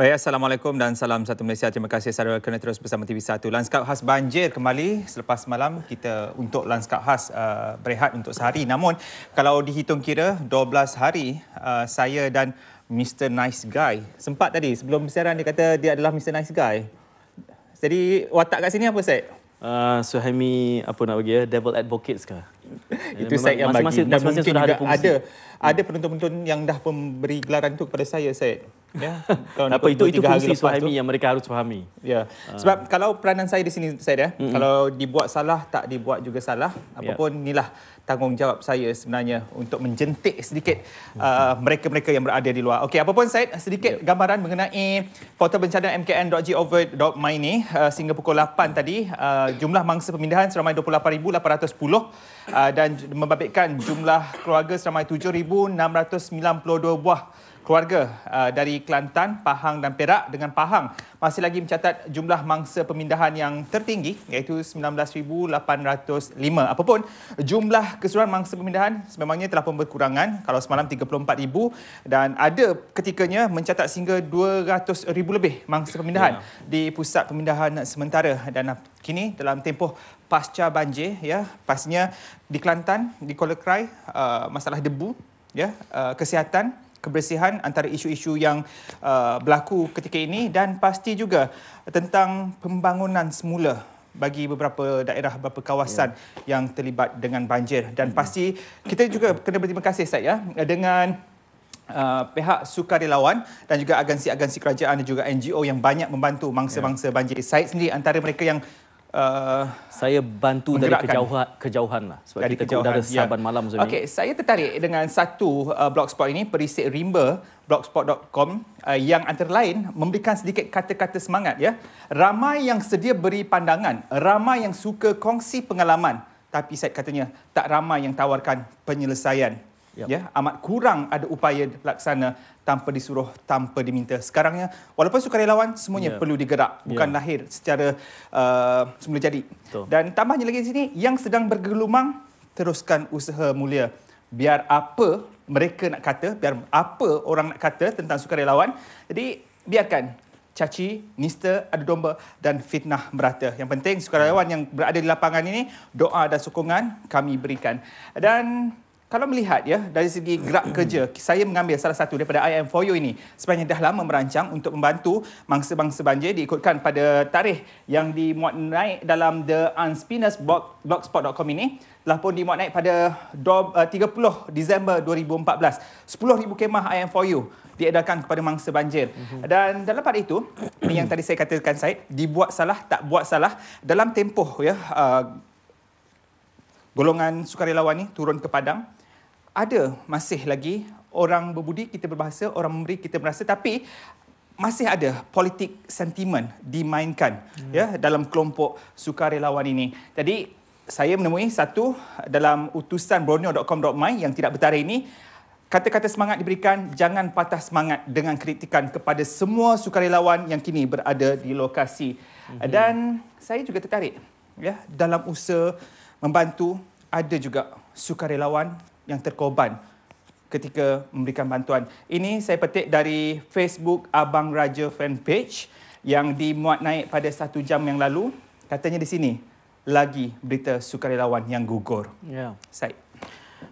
Baik, Assalamualaikum dan salam satu Malaysia. Terima kasih saudara kerana terus bersama TV1. Lanskap khas banjir kembali selepas malam kita untuk lanskap khas uh, berehat untuk sehari. Namun kalau dihitung kira 12 hari uh, saya dan Mr. Nice Guy. Sempat tadi sebelum siaran dia kata dia adalah Mr. Nice Guy. Jadi watak kat sini apa Syed? Uh, Suhaimi apa nak bagi ya, devil advocate ke? Itu Syed yang bagi. Masih-masih sudah ada fungsi. Ada, ada penonton-penonton yang dah memberi gelaran itu kepada saya Syed. Ya. Apa itu itu fungsi suhaimi yang mereka harus fahami. Ya. Ah. Sebab uh. kalau peranan saya di sini saya dah, mm-hmm. kalau dibuat salah tak dibuat juga salah, ya. apapun yeah. inilah tanggungjawab saya sebenarnya untuk menjentik sedikit uh, mereka-mereka yang berada di luar. Okey, apapun Said, sedikit yeah. gambaran mengenai portal bencana mkn.gov.my ni uh, sehingga pukul 8 tadi uh, jumlah mangsa pemindahan seramai 28,810 uh, dan membabitkan jumlah keluarga seramai 7,692 buah keluarga uh, dari Kelantan, Pahang dan Perak dengan Pahang masih lagi mencatat jumlah mangsa pemindahan yang tertinggi iaitu 19,805. Apapun, jumlah keseluruhan mangsa pemindahan sememangnya telah pun berkurangan kalau semalam 34,000 dan ada ketikanya mencatat sehingga 200,000 lebih mangsa pemindahan yeah. di pusat pemindahan sementara dan kini dalam tempoh pasca banjir ya pastinya di Kelantan di Kuala Krai uh, masalah debu ya uh, kesihatan kebersihan antara isu-isu yang uh, berlaku ketika ini dan pasti juga tentang pembangunan semula bagi beberapa daerah beberapa kawasan yeah. yang terlibat dengan banjir dan yeah. Hmm. pasti kita juga kena berterima kasih Ustaz ya dengan Uh, pihak sukarelawan dan juga agensi-agensi kerajaan dan juga NGO yang banyak membantu mangsa-mangsa ya. banjir. Saya sendiri antara mereka yang Uh, saya bantu dari kejauhan kejauhan lah sebab dari kita kejauhan, ke udara ya. Saban malam Zumi. Okey, saya tertarik dengan satu uh, blogspot ini perisik rimba blogspot.com uh, yang antara lain memberikan sedikit kata-kata semangat ya. Ramai yang sedia beri pandangan, ramai yang suka kongsi pengalaman tapi saya katanya tak ramai yang tawarkan penyelesaian yep. ya amat kurang ada upaya laksana tanpa disuruh tanpa diminta sekarangnya walaupun sukarelawan semuanya yep. Ya. perlu digerak bukan yep. Ya. lahir secara uh, semula jadi Betul. dan tambahnya lagi di sini yang sedang bergelumang teruskan usaha mulia biar apa mereka nak kata biar apa orang nak kata tentang sukarelawan jadi biarkan caci, nista, adu domba dan fitnah merata. Yang penting sukarelawan yang berada di lapangan ini, doa dan sokongan kami berikan. Dan kalau melihat ya dari segi gerak kerja saya mengambil salah satu daripada IM for you ini sebenarnya dah lama merancang untuk membantu mangsa-mangsa banjir diikutkan pada tarikh yang dimuat naik dalam the unspinous blogspot.com ini telah pun dimuat naik pada 30 eh, Disember 2014 10000 kemah IM for you diedarkan kepada mangsa banjir. Mhm. Dan dalam pada itu, yang tadi saya katakan Syed dibuat salah, tak buat salah dalam tempoh ya uh, golongan sukarelawan ni turun ke Padang. Ada masih lagi orang berbudi, kita berbahasa, orang memberi, kita merasa tapi masih ada politik sentimen dimainkan hmm. ya dalam kelompok sukarelawan ini. Jadi saya menemui satu dalam utusan borneo.com.my yang tidak bertara ini kata-kata semangat diberikan jangan patah semangat dengan kritikan kepada semua sukarelawan yang kini berada di lokasi. Hmm. Dan saya juga tertarik ya dalam usaha membantu, ada juga sukarelawan yang terkorban ketika memberikan bantuan. Ini saya petik dari Facebook Abang Raja fanpage yang dimuat naik pada satu jam yang lalu. Katanya di sini, lagi berita sukarelawan yang gugur. Ya. saya.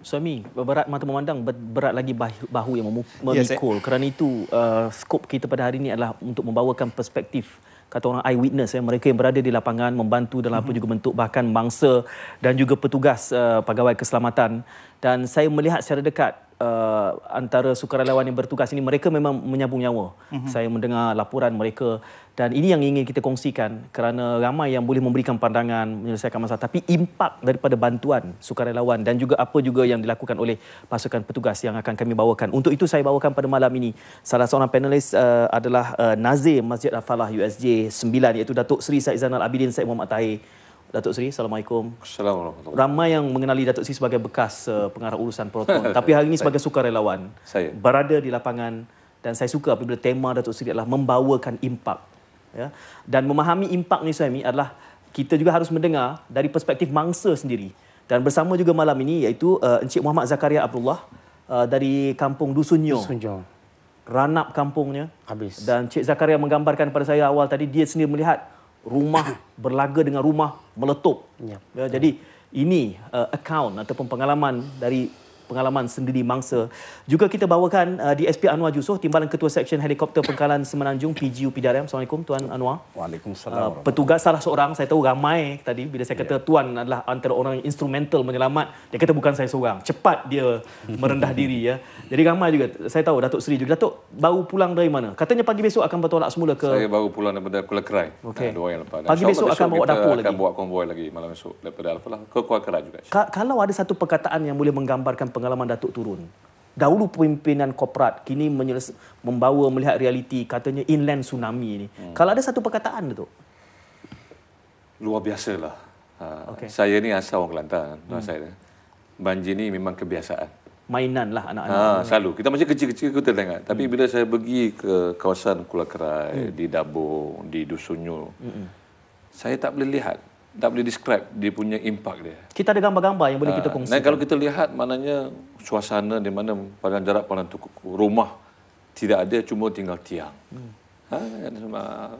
Suami, berat mata memandang, berat lagi bahu yang ya, memikul. Ya, Kerana itu, uh, skop kita pada hari ini adalah untuk membawakan perspektif kata orang eyewitness ya mereka yang berada di lapangan membantu dalam mm-hmm. apa juga bentuk bahkan mangsa dan juga petugas uh, pegawai keselamatan dan saya melihat secara dekat uh, antara sukarelawan yang bertugas ini mereka memang menyambung nyawa. Mm-hmm. Saya mendengar laporan mereka dan ini yang ingin kita kongsikan kerana ramai yang boleh memberikan pandangan menyelesaikan masalah tapi impak daripada bantuan sukarelawan dan juga apa juga yang dilakukan oleh pasukan petugas yang akan kami bawakan. Untuk itu saya bawakan pada malam ini salah seorang panelis uh, adalah uh, Nazim Masjid Al-Falah USJ 9 iaitu Datuk Seri Saizan Zainal Abidin Said Muhammad Tahir. Datuk Seri, Assalamualaikum. Assalamualaikum. Ramai yang mengenali Datuk Seri sebagai bekas uh, pengarah urusan proton. tapi hari ini sebagai sukarelawan. Saya. Berada di lapangan dan saya suka apabila tema Datuk Seri adalah membawakan impak. Ya? Dan memahami impak ni Suhaimi adalah kita juga harus mendengar dari perspektif mangsa sendiri. Dan bersama juga malam ini iaitu uh, Encik Muhammad Zakaria Abdullah uh, dari kampung Dusunyo. Dusunyo. Ranap kampungnya. Habis. Dan Encik Zakaria menggambarkan kepada saya awal tadi dia sendiri melihat rumah berlaga dengan rumah meletup. Ya. Ya, jadi ini uh, account ataupun pengalaman dari pengalaman sendiri mangsa. Juga kita bawakan uh, SP Anwar Jusoh, Timbalan Ketua Seksyen Helikopter Pengkalan Semenanjung PGU PDRM. Assalamualaikum Tuan Anwar. Waalaikumsalam. Uh, petugas salah seorang, saya tahu ramai tadi bila saya kata yeah. Tuan adalah antara orang yang instrumental menyelamat. Dia kata bukan saya seorang. Cepat dia merendah diri ya. Jadi ramai juga. Saya tahu Datuk Seri juga. Datuk baru pulang dari mana? Katanya pagi besok akan bertolak semula ke... Saya baru pulang daripada Kuala Kerai. Okay. Uh, dua yang lepas. Dan pagi besok, besok akan bawa dapur lagi. akan bawa konvoi lagi malam besok. daripada Alfalah ke Kuala Kerai juga. Ka kalau ada satu perkataan yang boleh menggambarkan pengalaman Datuk turun. Dahulu pemimpinan korporat kini menyelesa- membawa melihat realiti katanya inland tsunami ini. Hmm. Kalau ada satu perkataan tu, Luar biasa lah. Ha, okay. Saya ni asal orang Kelantan. Hmm. Saya Banjir ni memang kebiasaan. Mainan lah ha, anak-anak. Ha, selalu. Kita masih kecil-kecil kita tengok. Tapi hmm. bila saya pergi ke kawasan Kulakerai, hmm. di Dabo di Dusunyu, hmm. saya tak boleh lihat tak boleh describe dia punya impak dia. Kita ada gambar-gambar yang boleh kita ah, kongsi. Nah, kalau kita lihat maknanya suasana di mana pada jarak pada tuku, rumah tidak ada cuma tinggal tiang. Hmm. Ha, kan?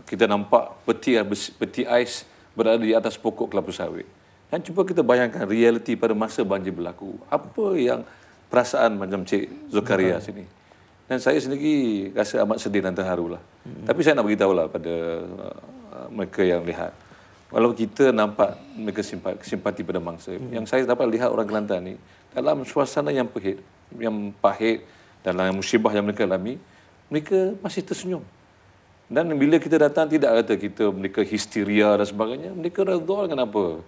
kita nampak peti peti ais berada di atas pokok kelapa sawit. Dan cuba kita bayangkan realiti pada masa banjir berlaku. Apa yang perasaan macam Cik Zakaria hmm. sini? Dan saya sendiri rasa amat sedih dan terharulah. Hmm. Tapi saya nak beritahu lah pada uh, mereka yang lihat. Walau kita nampak mereka simpati, simpati pada mangsa, hmm. yang saya dapat lihat orang Kelantan ni dalam suasana yang pahit, yang pahit dalam musibah yang mereka alami, mereka masih tersenyum. Dan bila kita datang tidak kata kita mereka histeria dan sebagainya, mereka redha dengan apa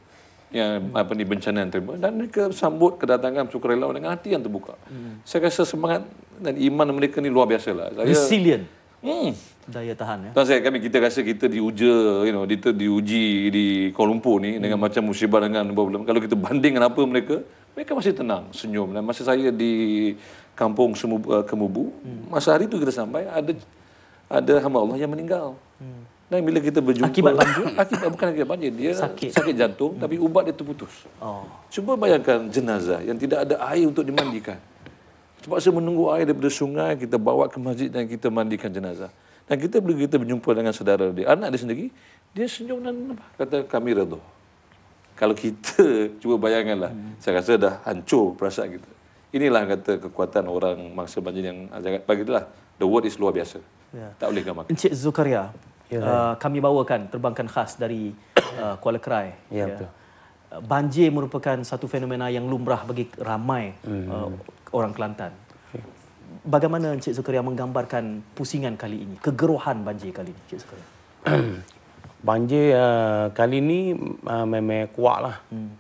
yang apa ni bencana yang terima dan mereka sambut kedatangan sukarelawan dengan hati yang terbuka. Hmm. Saya rasa semangat dan iman mereka ni luar biasa lah. Saya, Resilient. Hmm, daya tahan ya. Tuan saya kami kita rasa kita diuji, you know kita diuji di Kuala Lumpur ni hmm. dengan macam musibah dengan problem. Kalau kita banding dengan apa mereka, mereka masih tenang, senyum. Dan masa saya di kampung Semubu, uh, Kemubu, hmm. masa hari tu kita sampai ada ada hamba Allah yang meninggal. Hmm. Dan bila kita berjumpa akibat banjir, akibat bukan akibat banjir, dia sakit, sakit jantung hmm. tapi ubat dia terputus. Oh. Cuba bayangkan jenazah yang tidak ada air untuk dimandikan. Terpaksa menunggu air daripada sungai, kita bawa ke masjid dan kita mandikan jenazah. Dan kita bila kita berjumpa dengan saudara dia, anak dia sendiri, dia senyum dan apa? kata kami redha. Kalau kita cuba bayangkanlah, hmm. saya rasa dah hancur perasaan kita. Inilah kata kekuatan orang mangsa banjir yang sangat bagitulah. The word is luar biasa. Ya. Tak boleh gamak. Encik Zukaria, ya, uh, ya. kami bawakan terbangkan khas dari uh, Kuala Krai. Ya, ya. betul. Banjir merupakan satu fenomena yang lumrah bagi ramai hmm. uh, orang Kelantan bagaimana Encik Zakaria menggambarkan pusingan kali ini, kegeruhan banjir kali ini, Encik Zakaria? banjir uh, kali ini uh, memang kuat lah. Hmm.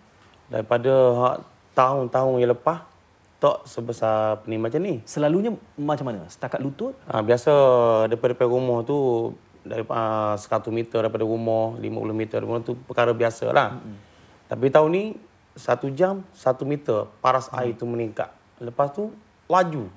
Daripada uh, tahun-tahun yang lepas, tak sebesar ni macam ni. Selalunya macam mana? Setakat lutut? Ha, biasa daripada, daripada rumah tu dari uh, 100 meter daripada rumah, 50 meter daripada tu perkara biasa lah. Mm-hmm. Tapi tahun ni satu jam satu meter paras mm-hmm. air tu meningkat. Lepas tu laju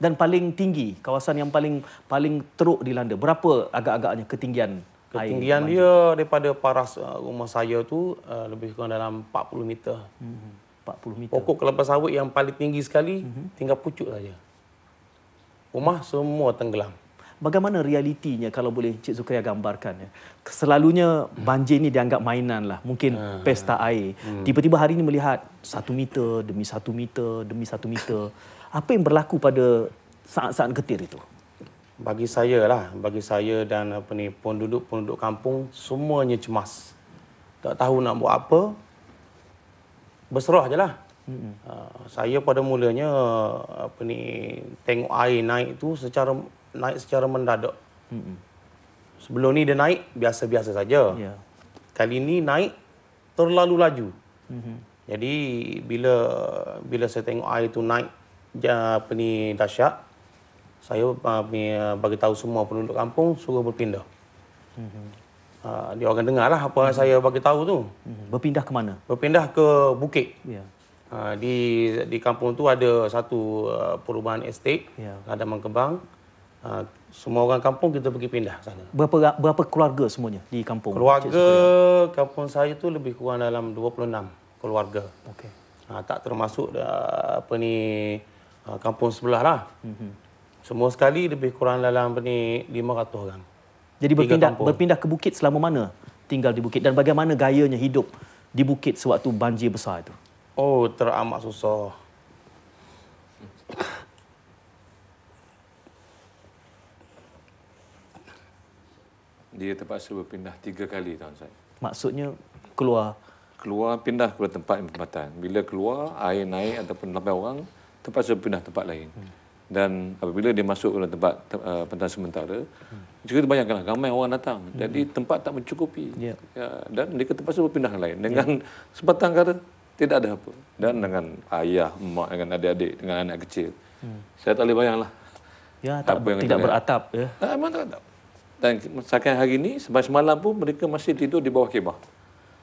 dan paling tinggi kawasan yang paling paling teruk di Landa berapa agak-agaknya ketinggian ketinggian air dia daripada paras uh, rumah saya tu uh, lebih kurang dalam 40 meter hmm 40 meter pokok kelapa sawit yang paling tinggi sekali hmm. tinggal pucuk saja rumah semua tenggelam Bagaimana realitinya kalau boleh Cik Zukria gambarkan? Ya? Selalunya hmm. banjir ini dianggap mainan lah. Mungkin ah. pesta air. Hmm. Tiba-tiba hari ini melihat satu meter demi satu meter demi satu meter. apa yang berlaku pada saat-saat getir itu? Bagi saya lah, bagi saya dan apa ni penduduk-penduduk kampung semuanya cemas. Tak tahu nak buat apa. Berserah jelah. Hmm. Uh, ah, saya pada mulanya apa ni tengok air naik tu secara naik secara mendadak. Hmm. Sebelum ni dia naik biasa-biasa saja. Yeah. Kali ini naik terlalu laju. Hmm. Jadi bila bila saya tengok air itu naik apa ni dahsyat. Saya uh, bagi tahu semua penduduk kampung suruh berpindah. Mm-hmm. Uh, dia orang dengarlah apa mm-hmm. saya bagi tahu tu. Mm-hmm. Berpindah ke mana? Berpindah ke bukit. Yeah. Ya. Uh, di di kampung tu ada satu uh, ah, perubahan estate, yeah. ada mengkembang. Uh, semua orang kampung kita pergi pindah sana. Berapa berapa keluarga semuanya di kampung? Keluarga kampung saya tu lebih kurang dalam 26 keluarga. Okey. Uh, tak termasuk uh, apa ni Ha, kampung sebelah lah. Mm-hmm. Semua sekali lebih kurang dalam ni 500 orang. Jadi berpindah berpindah ke bukit selama mana tinggal di bukit dan bagaimana gayanya hidup di bukit sewaktu banjir besar itu? Oh, teramat susah. Dia terpaksa berpindah tiga kali tahun saya. Maksudnya keluar? Keluar, pindah ke tempat yang perbatan. Bila keluar, air naik ataupun lebih orang, terpaksa pindah tempat lain. Dan apabila dia masuk ke tempat uh, pentas sementara, juga terbayangkan ramai orang datang. Jadi hmm. tempat tak mencukupi. Yeah. Ya, dan mereka terpaksa berpindah ke lain. Dengan yeah. sebatang kata, tidak ada apa. Dan dengan ayah, mak, dengan adik-adik, dengan anak kecil. Hmm. Saya tak boleh bayangkanlah. Ya, ya, tak, apa tidak beratap. Ya. Memang tak beratap. Dan sekarang hari ini, sebab semalam pun mereka masih tidur di bawah kebah.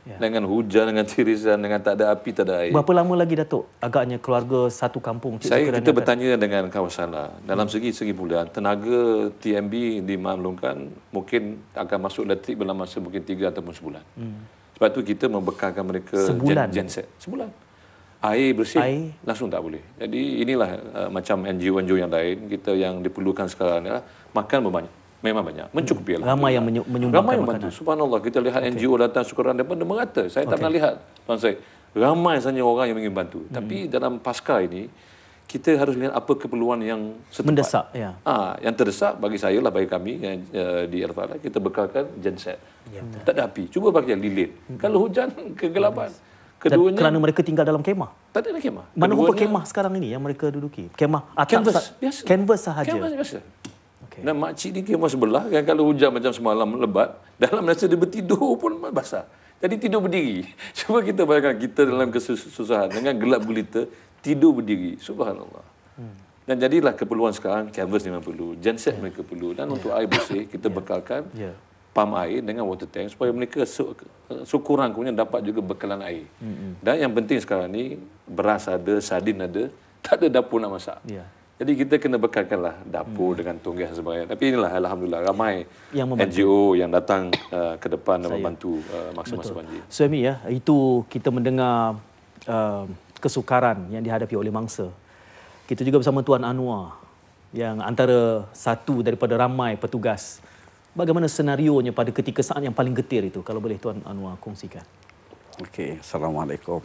Ya. Dengan hujan, dengan tirisan, dengan tak ada api, tak ada air. Berapa lama lagi, Datuk? Agaknya keluarga satu kampung. Cik Saya kita bertanya kan? dengan kawasan. Dalam hmm. segi segi bulan, tenaga TMB dimaklumkan mungkin akan masuk elektrik dalam masa mungkin tiga ataupun sebulan. Hmm. Sebab itu kita membekalkan mereka sebulan. Gen genset. Sebulan. Air bersih, air. langsung tak boleh. Jadi inilah uh, macam NGO-NGO yang lain, kita yang diperlukan sekarang. adalah Makan berbanyak. Memang banyak. Mencukupi lah. Ramai yang menyumbang Ramai yang bantu. Subhanallah. Kita lihat okay. NGO datang sukaran depan, dia merata. Saya okay. pernah lihat. Tuan saya, ramai sahaja orang yang ingin bantu. Hmm. Tapi dalam pasca ini, kita harus lihat apa keperluan yang setempat. Mendesak, ya. Ah, yang terdesak bagi saya lah, bagi kami yang, uh, eh, eh, di Erfala, kita bekalkan genset. Ya, tak ada api. Cuba bagi yang lilin. Hmm. Kalau hujan, kegelapan. Keduanya, kerana mereka tinggal dalam kemah. Tak ada kemah. Mana rupa kemah sekarang ini yang mereka duduki? Kemah atas. Canvas, biasa. Canvas sahaja. Canvas, biasa. Okay. Dan makcik ni kemas sebelah kan kalau hujan macam semalam lebat, dalam masa dia bertidur pun basah. Jadi tidur berdiri. Cuba kita bayangkan kita dalam kesusahan dengan gelap gulita tidur berdiri. Subhanallah. Hmm. Dan jadilah keperluan sekarang canvas memang perlu, genset yeah. mereka perlu dan yeah. untuk air bersih kita yeah. bekalkan yeah. pam air dengan water tank supaya mereka sekurang eh, kurangnya dapat juga bekalan air. Mm-hmm. Dan yang penting sekarang ni beras ada, sardin ada, tak ada dapur nak masak. Yeah. Jadi kita kena bekalkanlah dapur hmm. dengan tonggak dan sebagainya. Tapi inilah alhamdulillah ramai yang NGO yang datang uh, ke depan Saya. dan membantu uh, maksud banjir. Suami ya, itu kita mendengar uh, kesukaran yang dihadapi oleh mangsa. Kita juga bersama Tuan Anwar yang antara satu daripada ramai petugas. Bagaimana senarionya pada ketika saat yang paling getir itu? Kalau boleh Tuan Anwar kongsikan. Okey, Assalamualaikum.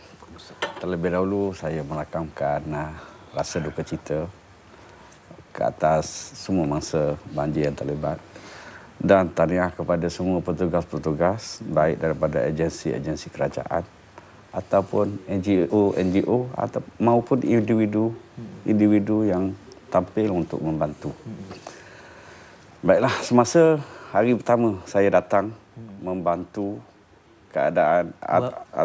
Terlebih dahulu saya melakamkan uh, rasa duka cita ke atas semua mangsa banjir yang terlibat dan tahniah kepada semua petugas-petugas baik daripada agensi-agensi kerajaan ataupun NGO-NGO atau maupun individu-individu yang tampil untuk membantu. Baiklah, semasa hari pertama saya datang membantu keadaan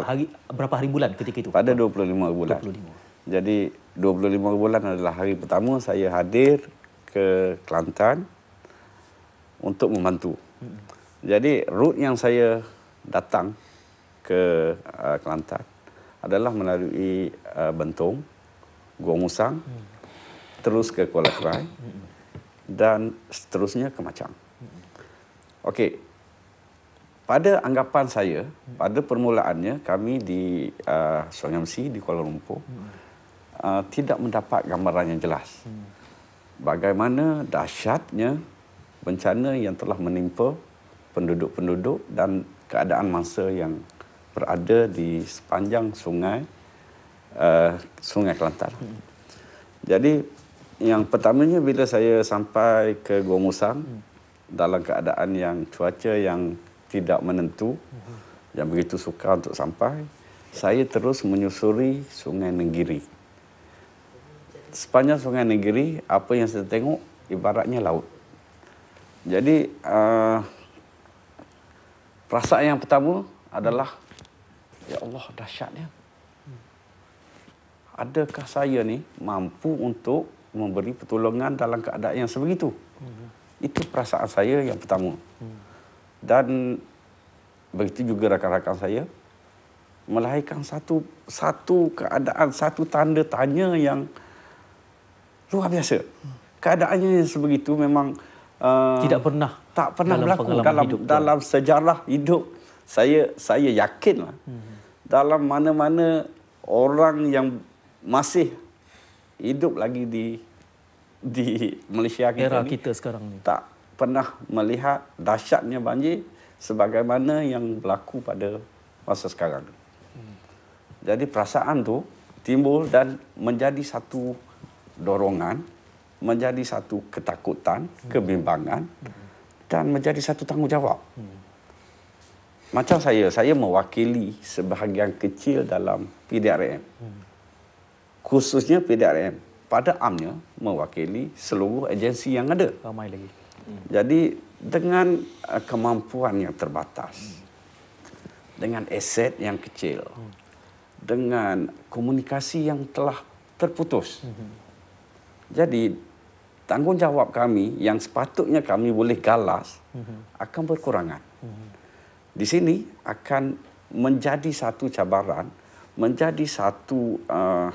hari, berapa hari bulan ketika itu? Pada 25 bulan. 25. Jadi 25 bulan adalah hari pertama saya hadir ke Kelantan untuk membantu. Hmm. Jadi route yang saya datang ke uh, Kelantan adalah melalui uh, Bentong, Gua Musang, hmm. terus ke Kuala Krai hmm. dan seterusnya ke Macang. Hmm. Okey. Pada anggapan saya, hmm. pada permulaannya kami di uh, Songamsi di Kuala Lumpur hmm uh, tidak mendapat gambaran yang jelas. Bagaimana dahsyatnya bencana yang telah menimpa penduduk-penduduk dan keadaan mangsa yang berada di sepanjang sungai uh, Sungai Kelantan. Jadi yang pertamanya bila saya sampai ke Gua Musang dalam keadaan yang cuaca yang tidak menentu yang begitu sukar untuk sampai saya terus menyusuri Sungai Negeri. Hmm sepanjang sungai negeri apa yang saya tengok ibaratnya laut. Jadi uh, perasaan yang pertama adalah ya Allah dahsyatnya. Adakah saya ni mampu untuk memberi pertolongan dalam keadaan yang sebegitu? Itu perasaan saya yang pertama. Dan begitu juga rakan-rakan saya melahirkan satu satu keadaan satu tanda tanya yang luar biasa. Keadaannya yang sebegitu memang uh, tidak pernah tak pernah dalam berlaku dalam hidup dalam sejarah hidup saya saya yakin lah. Hmm. Dalam mana-mana orang yang masih hidup lagi di di Malaysia kita era ini, kita sekarang ni tak pernah melihat dahsyatnya banjir sebagaimana yang berlaku pada masa sekarang. Hmm. Jadi perasaan tu timbul dan menjadi satu dorongan menjadi satu ketakutan, kebimbangan, dan menjadi satu tanggungjawab. Macam saya, saya mewakili sebahagian kecil dalam PDRM. Khususnya PDRM. Pada amnya mewakili seluruh agensi yang ada. Ramai lagi. Jadi dengan eh, kemampuan yang terbatas, dengan aset yang kecil, dengan komunikasi yang telah terputus, Jadi tanggungjawab kami yang sepatutnya kami boleh galas mm -hmm. akan berkurangan. Mm -hmm. Di sini akan menjadi satu cabaran, menjadi satu uh,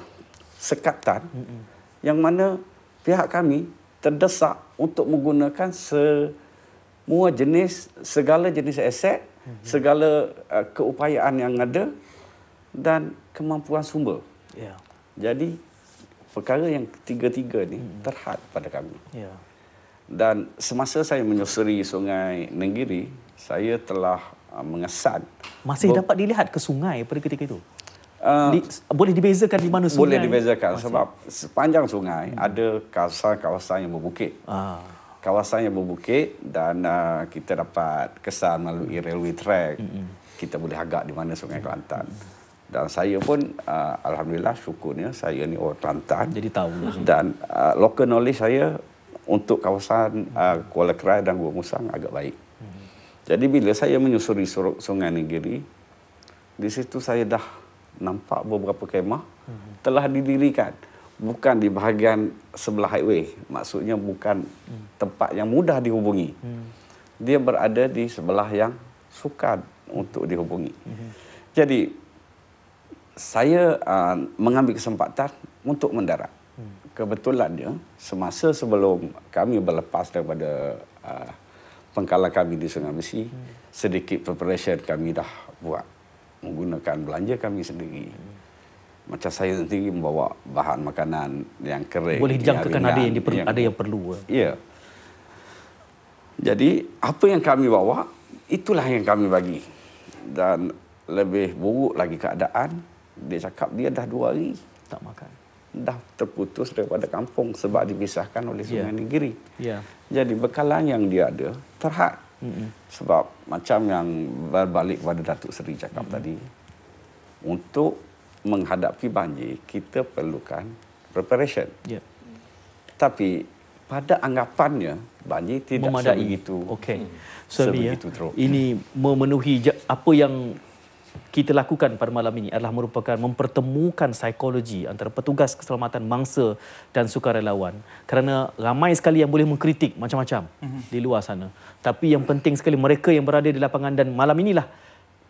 sekatan mm -hmm. yang mana pihak kami terdesak untuk menggunakan semua jenis segala jenis aset, mm -hmm. segala uh, keupayaan yang ada dan kemampuan sumber. Yeah. Jadi perkara yang ketiga-tiga ni hmm. terhad pada kami. Ya. Dan semasa saya menyusuri sungai Nenggiri, saya telah uh, mengesan. Masih dapat dilihat ke sungai pada ketika itu? Uh, di, boleh dibezakan di mana sungai? Boleh dibezakan masih. sebab sepanjang sungai hmm. ada kawasan-kawasan yang berbukit. Ah. Kawasan yang berbukit dan uh, kita dapat kesan melalui railway track. Hmm. Kita boleh agak di mana sungai Kelantan. Hmm dan saya pun uh, alhamdulillah syukurnya saya ni orang Kelantan jadi tahu dan uh, local knowledge saya untuk kawasan uh, Kuala Krai dan Gua Musang agak baik. Jadi bila saya menyusuri sungai Negeri di situ saya dah nampak beberapa kemah telah didirikan bukan di bahagian sebelah highway maksudnya bukan tempat yang mudah dihubungi. Dia berada di sebelah yang sukar untuk dihubungi. Jadi saya uh, mengambil kesempatan untuk mendarat. Hmm. Kebetulan dia semasa sebelum kami berlepas daripada uh, pengkalan kami di Sungai Besi, hmm. sedikit preparation kami dah buat menggunakan belanja kami sendiri. Hmm. Macam saya sendiri membawa bahan makanan yang kering. Boleh dijangkakan ada yang, diperlu, yang, ada yang perlu. Eh? Ya. Jadi, apa yang kami bawa, itulah yang kami bagi. Dan lebih buruk lagi keadaan, dia cakap dia dah dua hari tak makan dah terputus daripada kampung sebab dipisahkan oleh ya. sungai yeah. negeri. Yeah. Jadi bekalan yang dia ada terhad. Mm-hmm. Sebab macam yang berbalik pada Datuk Seri cakap mm-hmm. tadi, untuk menghadapi banjir, kita perlukan preparation. Yeah. Tapi pada anggapannya, banjir tidak Memadai. sebegitu, okay. Hmm. sebegitu ya. teruk. Ini memenuhi apa yang kita lakukan pada malam ini adalah merupakan mempertemukan psikologi antara petugas keselamatan mangsa dan sukarelawan kerana ramai sekali yang boleh mengkritik macam-macam mm-hmm. di luar sana tapi yang penting sekali mereka yang berada di lapangan dan malam inilah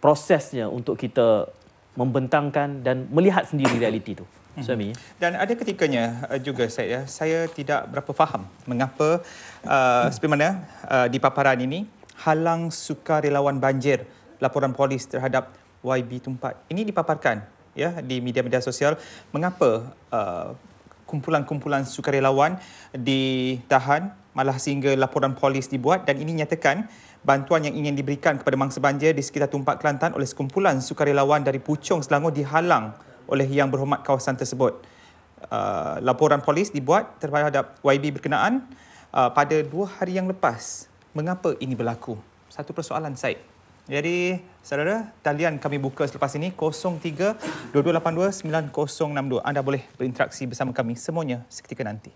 prosesnya untuk kita membentangkan dan melihat sendiri realiti itu mhm. Suami. Dan ada ketikanya eh, juga saya ya, saya tidak berapa faham mengapa uh, seperti mana uh, di paparan ini halang sukarelawan banjir laporan polis terhadap YB Tumpat. Ini dipaparkan ya di media-media sosial mengapa uh, kumpulan-kumpulan sukarelawan ditahan malah sehingga laporan polis dibuat dan ini nyatakan bantuan yang ingin diberikan kepada mangsa banjir di sekitar Tumpat Kelantan oleh sekumpulan sukarelawan dari Puchong Selangor dihalang oleh yang berhormat kawasan tersebut. Uh, laporan polis dibuat terhadap YB berkenaan uh, pada dua hari yang lepas. Mengapa ini berlaku? Satu persoalan Syed. Jadi, saudara, talian kami buka selepas ini 03 2282 9062. Anda boleh berinteraksi bersama kami semuanya seketika nanti.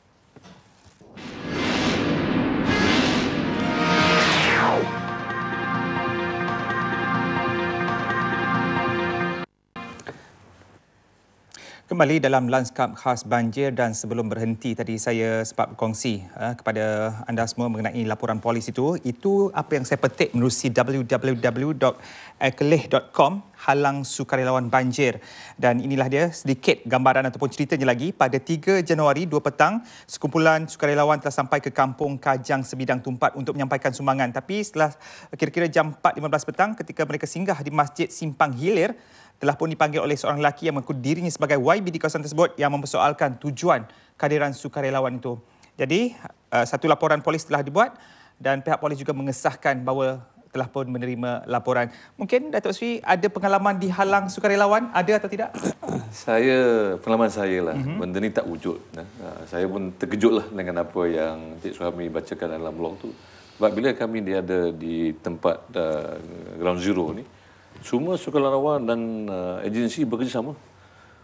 Kembali dalam lanskap khas banjir dan sebelum berhenti tadi saya sebab berkongsi uh, eh, kepada anda semua mengenai laporan polis itu. Itu apa yang saya petik menerusi www.akleh.com halang sukarelawan banjir. Dan inilah dia sedikit gambaran ataupun ceritanya lagi. Pada 3 Januari 2 petang, sekumpulan sukarelawan telah sampai ke kampung Kajang Sebidang Tumpat untuk menyampaikan sumbangan. Tapi setelah kira-kira jam 4.15 petang ketika mereka singgah di Masjid Simpang Hilir, telah pun dipanggil oleh seorang lelaki yang mengaku dirinya sebagai YB di kawasan tersebut yang mempersoalkan tujuan kehadiran sukarelawan itu. Jadi, uh, satu laporan polis telah dibuat dan pihak polis juga mengesahkan bahawa telah pun menerima laporan. Mungkin Datuk Sri ada pengalaman dihalang sukarelawan? Ada atau tidak? Saya, pengalaman saya lah. Mm -hmm. Benda ini tak wujud. Uh, saya pun terkejutlah dengan apa yang Cik Suhami bacakan dalam blog tu. Sebab bila kami ada di tempat uh, ground zero ni, mm semua sukarelawan dan uh, agensi bekerjasama.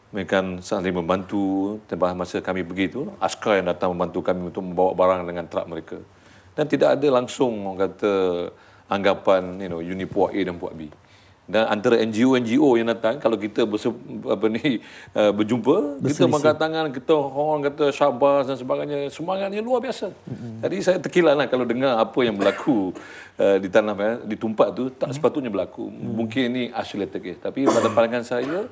Mereka saling membantu tempah masa kami pergi itu, askar yang datang membantu kami untuk membawa barang dengan trak mereka. Dan tidak ada langsung orang kata anggapan you know unit puak A dan puak B dan antara NGO-NGO yang datang kalau kita berse, apa ni eh, berjumpa Berselisi. kita mengangkat tangan kita orang kata syabas dan sebagainya semangatnya luar biasa. Mm-hmm. Jadi saya terkilanlah kalau dengar apa yang berlaku uh, di tanah ya, di tumpat tu tak sepatutnya berlaku. Mm-hmm. Mungkin ini asyletik ya. tapi pada pandangan saya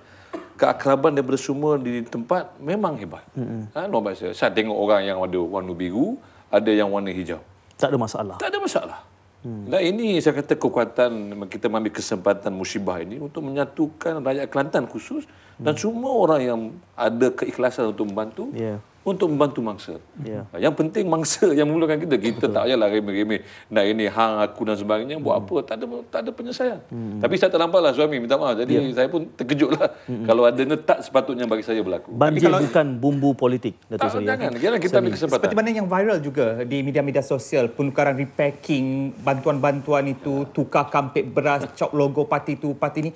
keakraban dia bersemua di tempat memang hebat. Mm-hmm. Ha luar biasa. Saya tengok orang yang ada warna biru, ada yang warna hijau. Tak ada masalah. Tak ada masalah. Hmm. Dan ini saya kata kekuatan kita mengambil kesempatan musibah ini untuk menyatukan rakyat Kelantan khusus hmm. dan semua orang yang ada keikhlasan untuk membantu. Yeah untuk membantu mangsa. Yeah. Ha, yang penting mangsa yang memulakan kita. Kita Betul. tak payahlah remeh-remeh. Nak ini, hang, aku dan sebagainya. Buat hmm. apa? Tak ada tak ada penyelesaian. Hmm. Tapi saya terlampaulah suami. Minta maaf. Jadi yeah. saya pun terkejutlah. Hmm. Kalau ada tak sepatutnya bagi saya berlaku. Banjir kalau, bukan bumbu politik. Datuk tak, ya? jangan. Kira kita ambil kesempatan. Seperti mana yang viral juga di media-media sosial. Penukaran repacking, bantuan-bantuan itu, tukar kampit beras, cop logo parti itu, parti ini.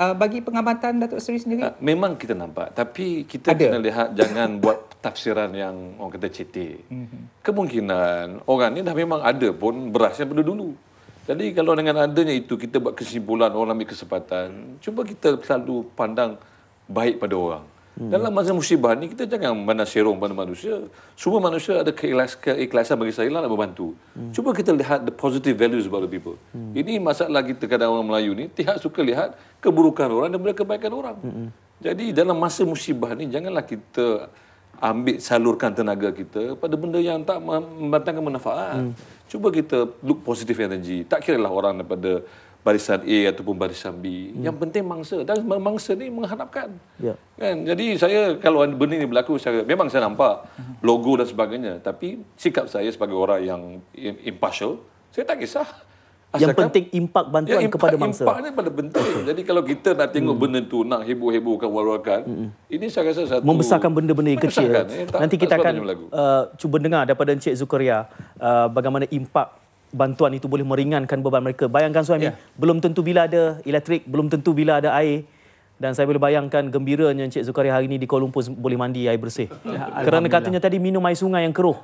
Eh, bagi pengamatan Datuk Seri sendiri? Uh, memang kita nampak tapi kita Ada. kena lihat jangan buat tafsiran yang orang kata cetek. Mm-hmm. Kemungkinan orang ni dah memang ada pun beras yang pada dulu. Jadi kalau dengan adanya itu kita buat kesimpulan orang ambil kesempatan, cuba kita selalu pandang baik pada orang. Hmm. Dalam masa musibah ni kita jangan mana serong pada manusia. Semua manusia ada keikhlas, keikhlasan bagi saya lah nak membantu. Hmm. Cuba kita lihat the positive values about the people. Hmm. Ini masalah kita kadang orang Melayu ni tiada suka lihat keburukan orang dan kebaikan orang. Hmm. Jadi dalam masa musibah ni janganlah kita ambil salurkan tenaga kita pada benda yang tak mendatangkan manfaat. Hmm. Cuba kita look positive energy. Tak kira lah orang daripada barisan A ataupun barisan B. Hmm. Yang penting mangsa dan mangsa ni mengharapkan. Ya. Kan? Jadi saya kalau benda ni berlaku saya memang saya nampak hmm. logo dan sebagainya tapi sikap saya sebagai orang yang impartial saya tak kisah. Asalkan, yang penting impak bantuan ya, impact, kepada mangsa. Impak ni pada penting. Jadi kalau kita nak tengok hmm. benda tu nak heboh-hebohkan warwakan, hmm. ini saya rasa satu membesarkan benda-benda yang kecil. Eh, tak, Nanti tak kita akan uh, cuba dengar daripada Encik Zukaria uh, bagaimana impak bantuan itu boleh meringankan beban mereka. Bayangkan suami, yeah. belum tentu bila ada elektrik, belum tentu bila ada air. Dan saya boleh bayangkan gembiranya Encik Zukari hari ini di Kuala Lumpur boleh mandi air bersih. Ya, Kerana katanya tadi minum air sungai yang keruh.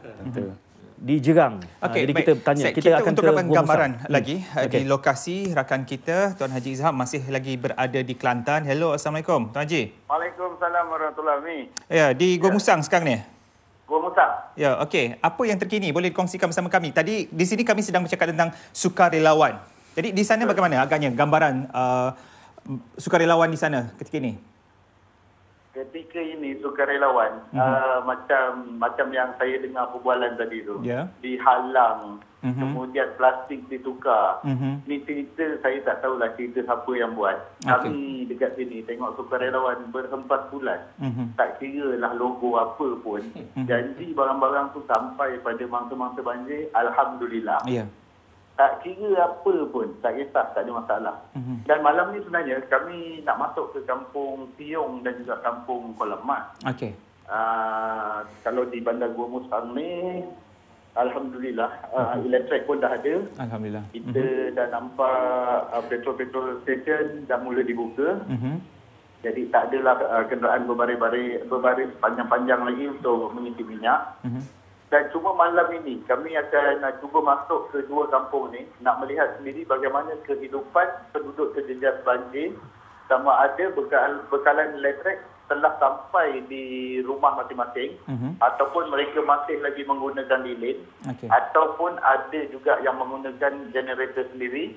Di Jerang. Ha, okay, Jadi baik. kita tanya. Kita, kita akan untuk ke dapat gambaran Musa. Hmm. lagi hmm. di lokasi rakan kita Tuan Haji Izham masih lagi berada di Kelantan. Hello, Assalamualaikum Tuan Haji. Waalaikumsalam warahmatullahi wabarakatuh. Ya, di Gua Musang ya. sekarang ni. Gua Musa. Ya, okey. Apa yang terkini boleh dikongsikan bersama kami? Tadi di sini kami sedang bercakap tentang sukarelawan. Jadi di sana bagaimana agaknya gambaran uh, sukarelawan di sana ketika ini? ketika ini sukarelawan mm-hmm. uh, macam macam yang saya dengar perbualan tadi tu yeah. dihalang mm-hmm. kemudian plastik ditukar mm-hmm. ni cerita saya tak tahu tahulah cerita siapa yang buat okay. kami dekat sini tengok sukarelawan berempat bulan mm-hmm. tak kira lah logo apa pun mm-hmm. janji barang-barang tu sampai pada mangsa-mangsa banjir alhamdulillah yeah tak kira apa pun, tak kisah, tak ada masalah. Mm-hmm. Dan malam ni sebenarnya kami nak masuk ke kampung Piong dan juga kampung Kuala Mat. Okay. Uh, ah, kalau di Bandar Gua Musang ni, Alhamdulillah, mm-hmm. uh, elektrik pun dah ada. Alhamdulillah. Kita mm-hmm. dah nampak uh, petrol-petrol station dah mula dibuka. Mm-hmm. Jadi tak adalah uh, kenderaan berbaris-baris berbaris baris panjang panjang lagi untuk mengisi minyak. Mm-hmm. Dan cuma malam ini kami akan uh, cuba masuk ke dua kampung ni nak melihat sendiri bagaimana kehidupan penduduk terjejas banjir sama ada bekal, bekalan elektrik telah sampai di rumah masing-masing uh-huh. ataupun mereka masih lagi menggunakan lilin okay. ataupun ada juga yang menggunakan generator sendiri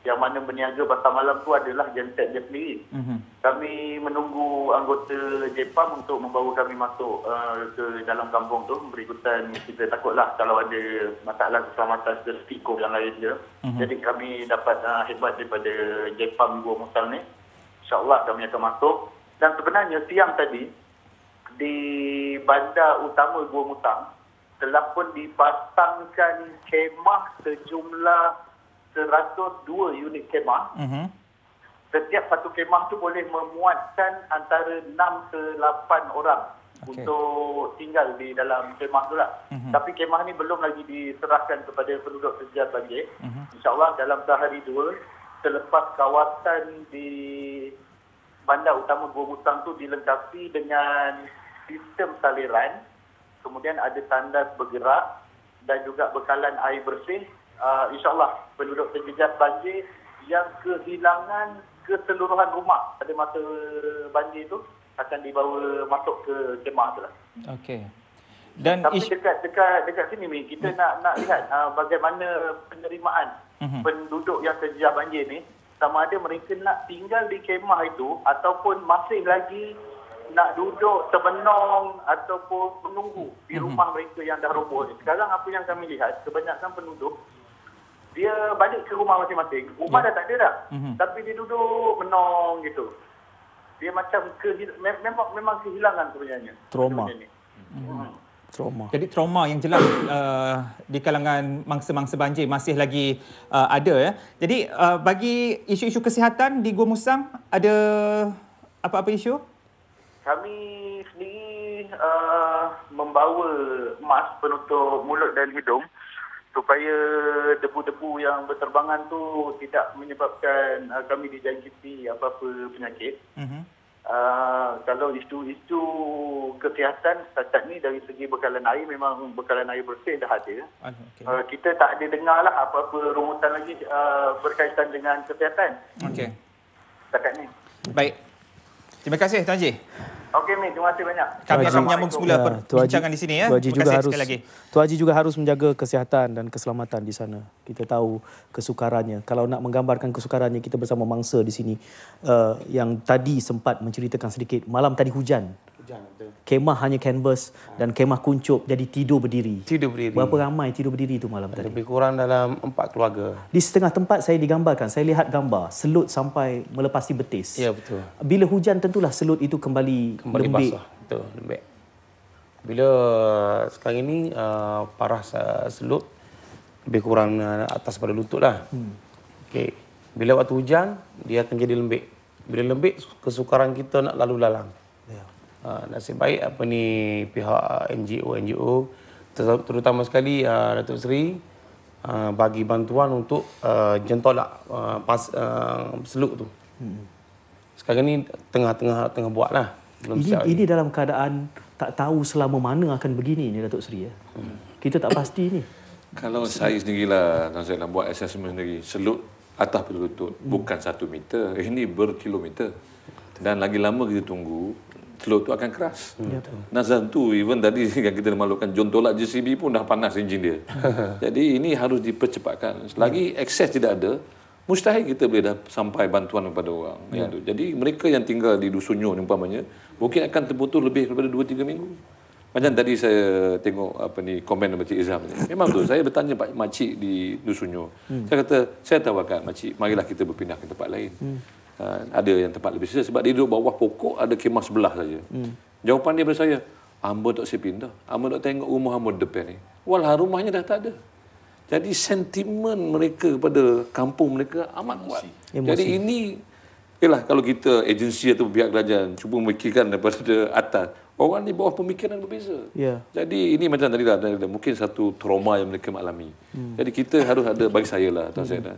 yang mana berniaga pasar malam tu adalah genset dia sendiri. Mm-hmm. Kami menunggu anggota Jepam untuk membawa kami masuk uh, ke dalam kampung tu. Berikutan kita takutlah kalau ada masalah keselamatan tersikur yang lain dia. Mm-hmm. Jadi kami dapat uh, hebat daripada Jepam Gua Musal ni. InsyaAllah kami akan masuk. Dan sebenarnya siang tadi di bandar utama Gua Musal telah pun dipasangkan kemah sejumlah 102 unit kemah. Mm-hmm. Setiap satu kemah tu boleh memuatkan antara 6 ke 8 orang okay. untuk tinggal di dalam kemah tu lah. Mm-hmm. Tapi kemah ni belum lagi diserahkan kepada penduduk sejarah banjir. Mm-hmm. InsyaAllah dalam sehari dua, selepas kawasan di bandar utama Gua Butang tu dilengkapi dengan sistem saliran, kemudian ada tandas bergerak dan juga bekalan air bersih, uh, insyaAllah penduduk terjejas banjir yang kehilangan keseluruhan rumah pada masa banjir itu akan dibawa masuk ke kemah tu lah. Okay. Dan Tapi ish... dekat, dekat, dekat sini ni kita hmm. nak nak lihat uh, bagaimana penerimaan hmm penduduk yang terjejas banjir ni sama ada mereka nak tinggal di kemah itu ataupun masih lagi nak duduk terbenong ataupun menunggu di hmm. rumah mereka yang dah roboh. Sekarang apa yang kami lihat, kebanyakan penduduk dia balik ke rumah masing-masing. Rumah ya. dah tak ada dah. Mm-hmm. Tapi dia duduk menong gitu. Dia macam ke memang memang kehilangan sebenarnya. Trauma. Hmm. Hmm. Trauma. Jadi trauma yang jelas uh, di kalangan mangsa-mangsa banjir masih lagi uh, ada ya. Jadi uh, bagi isu-isu kesihatan di Gua Musang ada apa-apa isu? Kami sendiri uh, membawa mask penutup mulut dan hidung supaya debu-debu yang berterbangan tu tidak menyebabkan uh, kami dijangkiti apa-apa penyakit. Mm-hmm. Uh, kalau isu-isu kesihatan setakat ni dari segi bekalan air memang bekalan air bersih dah ada. Ah, okay. Uh, kita tak ada dengar lah apa-apa rumutan lagi uh, berkaitan dengan kesihatan. Okey. Setakat ni. Baik. Terima kasih Tuan Haji. Okey Min, terima kasih banyak. Kami akan menyambung semula ya, perbincangan di sini ya. Tu Haji juga harus lagi. Tuan Haji juga harus menjaga kesihatan dan keselamatan di sana. Kita tahu kesukarannya. Kalau nak menggambarkan kesukarannya kita bersama mangsa di sini uh, yang tadi sempat menceritakan sedikit malam tadi hujan. Kemah hanya kanvas ah. dan kemah kuncup jadi tidur berdiri. Tidur berdiri. Berapa ramai tidur berdiri itu malam tadi? Lebih kurang dalam empat keluarga. Di setengah tempat saya digambarkan, saya lihat gambar selut sampai melepasi betis. Ya, betul. Bila hujan tentulah selut itu kembali, kembali lembik. Basah. Betul, lembik. Bila eh, sekarang ini eh, parah selut lebih kurang eh, atas pada lutut lah. Hmm. Okay. Bila waktu hujan, dia akan jadi lembik. Bila lembik, kesukaran kita nak lalu lalang. Ha, nasib baik apa ni pihak NGO-NGO terutama sekali uh, Datuk Seri uh, bagi bantuan untuk uh, jentolak uh, pas uh, seluk tu. Hmm. Sekarang ni tengah-tengah tengah buatlah. Belum ini, ini dalam keadaan tak tahu selama mana akan begini ni Datuk Seri ya. Hmm. Kita tak pasti ni. Kalau saya sendirilah dan saya nak buat assessment sendiri seluk atas pelutut hmm. bukan satu meter eh, ini berkilometer dan lagi lama kita tunggu flow tu akan keras. Hmm. Ya, Nazam tu even tadi yang kita memalukan John tolak JCB pun dah panas enjin dia. Jadi ini harus dipercepatkan. Selagi yeah. akses tidak ada, mustahil kita boleh dah sampai bantuan kepada orang. Yeah. Ya, Jadi mereka yang tinggal di Dusunyo ni umpamanya, mungkin akan terputus lebih daripada 2-3 minggu. Macam tadi saya tengok apa ni komen Makcik Izam ni. Memang tu saya bertanya Pak Makcik di Dusunyo. Hmm. Saya kata, saya tawarkan Makcik, marilah kita berpindah ke tempat lain. Hmm. Ah, ada yang tempat lebih susah sebab dia duduk bawah pokok ada kemah sebelah saja. Hmm. Jawapan dia pada saya, hamba tak saya pindah. Hamba tak tengok rumah hamba depan ni. Walah rumahnya dah tak ada. Jadi sentimen mereka kepada kampung mereka amat kuat. Jadi ini ialah kalau kita agensi atau pihak kerajaan cuba memikirkan daripada atas, orang di bawah pemikiran berbeza. Yeah. Jadi ini macam tadi lah, mungkin satu trauma yang mereka alami. Hmm. Jadi kita harus ada bagi saya lah, hmm. saya dah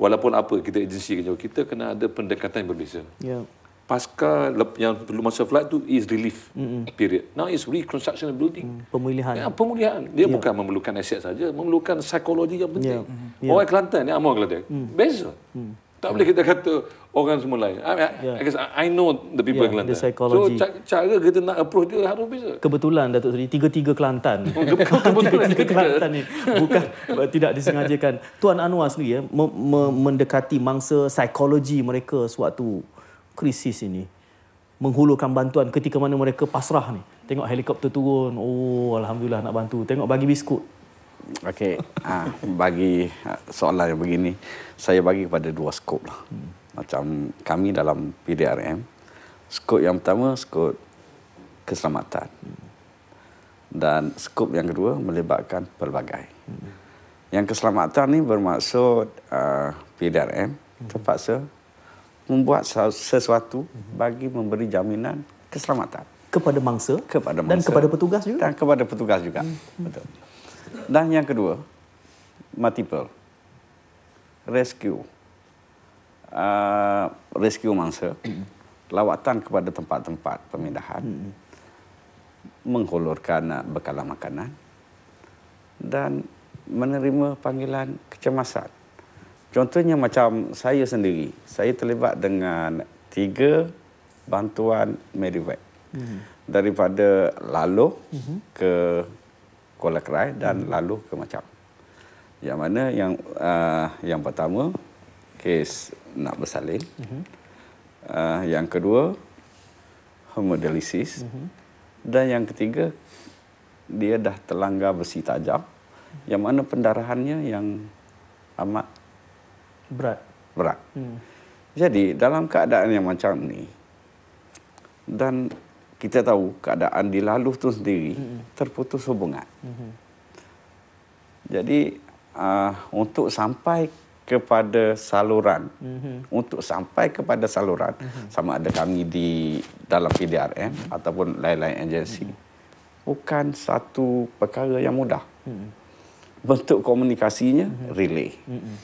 walaupun apa kita agensi kerja kita kena ada pendekatan yang berbeza. Ya. Pasca yang perlu masa flight tu is relief mm-hmm. period. Now is reconstruction of building. Mm, pemulihan. Ya, pemulihan. Dia yeah. bukan memerlukan aset saja, memerlukan psikologi yang penting. Yeah. Mm-hmm. Yeah. Orang Kelantan ni ya, amoi Kelantan. Mm. Beza. Mm. Tak boleh kita kata orang semua lain. I, yeah. I guess I know the people yeah, Kelantan. The so cara kita nak approach dia harus beza. Kebetulan Datuk Seri, tiga-tiga Kelantan. Oh, kebetulan tiga Kelantan ni. Bukan tidak disengajakan. Tuan Anwar sendiri ya, me- me- mendekati mangsa psikologi mereka sewaktu krisis ini. Menghulurkan bantuan ketika mana mereka pasrah ni. Tengok helikopter turun. Oh, Alhamdulillah nak bantu. Tengok bagi biskut. Okey. ah bagi ah, soalan yang begini saya bagi kepada dua skop lah. Hmm. Macam kami dalam PDRM, skop yang pertama skop keselamatan. Dan skop yang kedua melibatkan pelbagai. Hmm. Yang keselamatan ni bermaksud uh, PDRM hmm. terpaksa membuat sesuatu bagi memberi jaminan keselamatan kepada mangsa, kepada mangsa dan kepada petugas juga dan kepada petugas juga hmm. betul dan yang kedua multiple rescue uh, rescue mangsa lawatan kepada tempat-tempat pemindahan hmm. menghulurkan ah, bekalan makanan dan menerima panggilan kecemasan contohnya macam saya sendiri saya terlibat dengan tiga bantuan medevac hmm. daripada Lalo hmm. ke Kuala Kerai dan hmm. Lalu ke Macam yang mana yang uh, yang pertama kes nak bersalin uh-huh. uh, yang kedua hemodialisis uh-huh. dan yang ketiga dia dah terlanggar besi tajam yang mana pendarahannya yang amat berat berat uh-huh. jadi dalam keadaan yang macam ni dan kita tahu keadaan di lalu tu sendiri uh-huh. terputus hubungan uh-huh. jadi uh, untuk sampai kepada saluran mm-hmm. untuk sampai kepada saluran mm-hmm. sama ada kami di dalam PDRM mm-hmm. ataupun lain-lain agensi mm-hmm. bukan satu perkara yang mudah mm-hmm. bentuk komunikasinya mm-hmm. relay mm-hmm.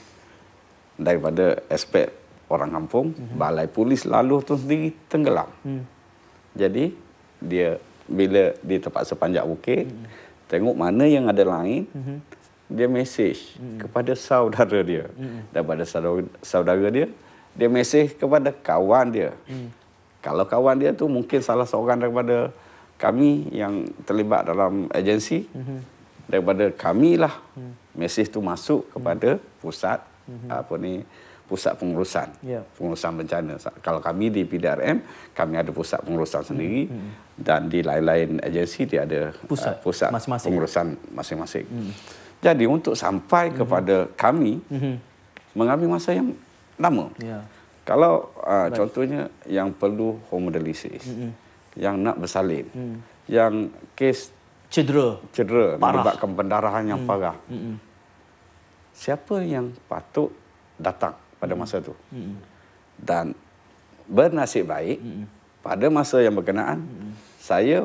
daripada aspek orang kampung mm-hmm. balai polis lalu tu sendiri tenggelam mm-hmm. jadi dia bila di tempat sepanjang bukit mm-hmm. tengok mana yang ada lain mm-hmm dia mesej hmm. kepada saudara dia hmm. dan pada saudara dia dia mesej kepada kawan dia. Hmm. Kalau kawan dia tu mungkin salah seorang daripada kami yang terlibat dalam agensi hmm. daripada kamilah hmm. mesej tu masuk kepada hmm. pusat hmm. apa ni pusat pengurusan yeah. pengurusan bencana. Kalau kami di PDRM kami ada pusat pengurusan hmm. sendiri hmm. dan di lain-lain agensi dia ada pusat, uh, pusat masing -masing. pengurusan masing-masing. Hmm. Jadi untuk sampai mm-hmm. kepada kami mm-hmm. mengambil masa yang lama. Yeah. Kalau uh, contohnya yang perlu homodialisis, mm-hmm. yang nak bersalin, mm. yang kes cedera, cedera menyebabkan pendarahan yang mm. parah. Mm-hmm. Siapa yang patut datang pada mhm. masa itu? Mm-hmm. Dan bernasib baik mm-hmm. pada masa yang berkenaan, mm-hmm. saya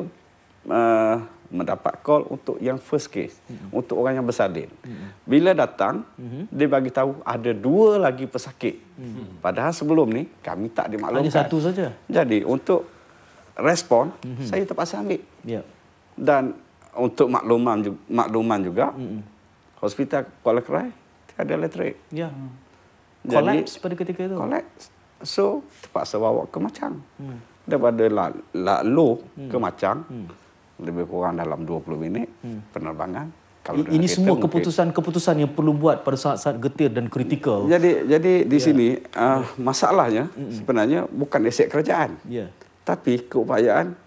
uh, mendapat call untuk yang first case mm -hmm. untuk orang yang bersalin. Mm -hmm. Bila datang, mm -hmm. dia bagi tahu ada dua lagi pesakit. Mm -hmm. Padahal sebelum ni kami tak dimaklumkan. Hanya satu saja. Jadi untuk respon, mm -hmm. saya terpaksa ambil. Yeah. Dan untuk makluman makluman juga. Mm -hmm. Hospital Kuala Krai ada elektrik. Ya. Yeah. Hmm. Collapse pada ketika itu. Collapse. So terpaksa bawa ke Macang. Mm. Daripada lalu ke hmm. Macang. Mm lebih kurang dalam 20 minit hmm. penerbangan. Kalau ini semua keputusan-keputusan yang perlu buat pada saat-saat getir dan kritikal. Jadi jadi di yeah. sini uh, masalahnya mm-hmm. sebenarnya bukan aset kerajaan. Yeah. Tapi keupayaan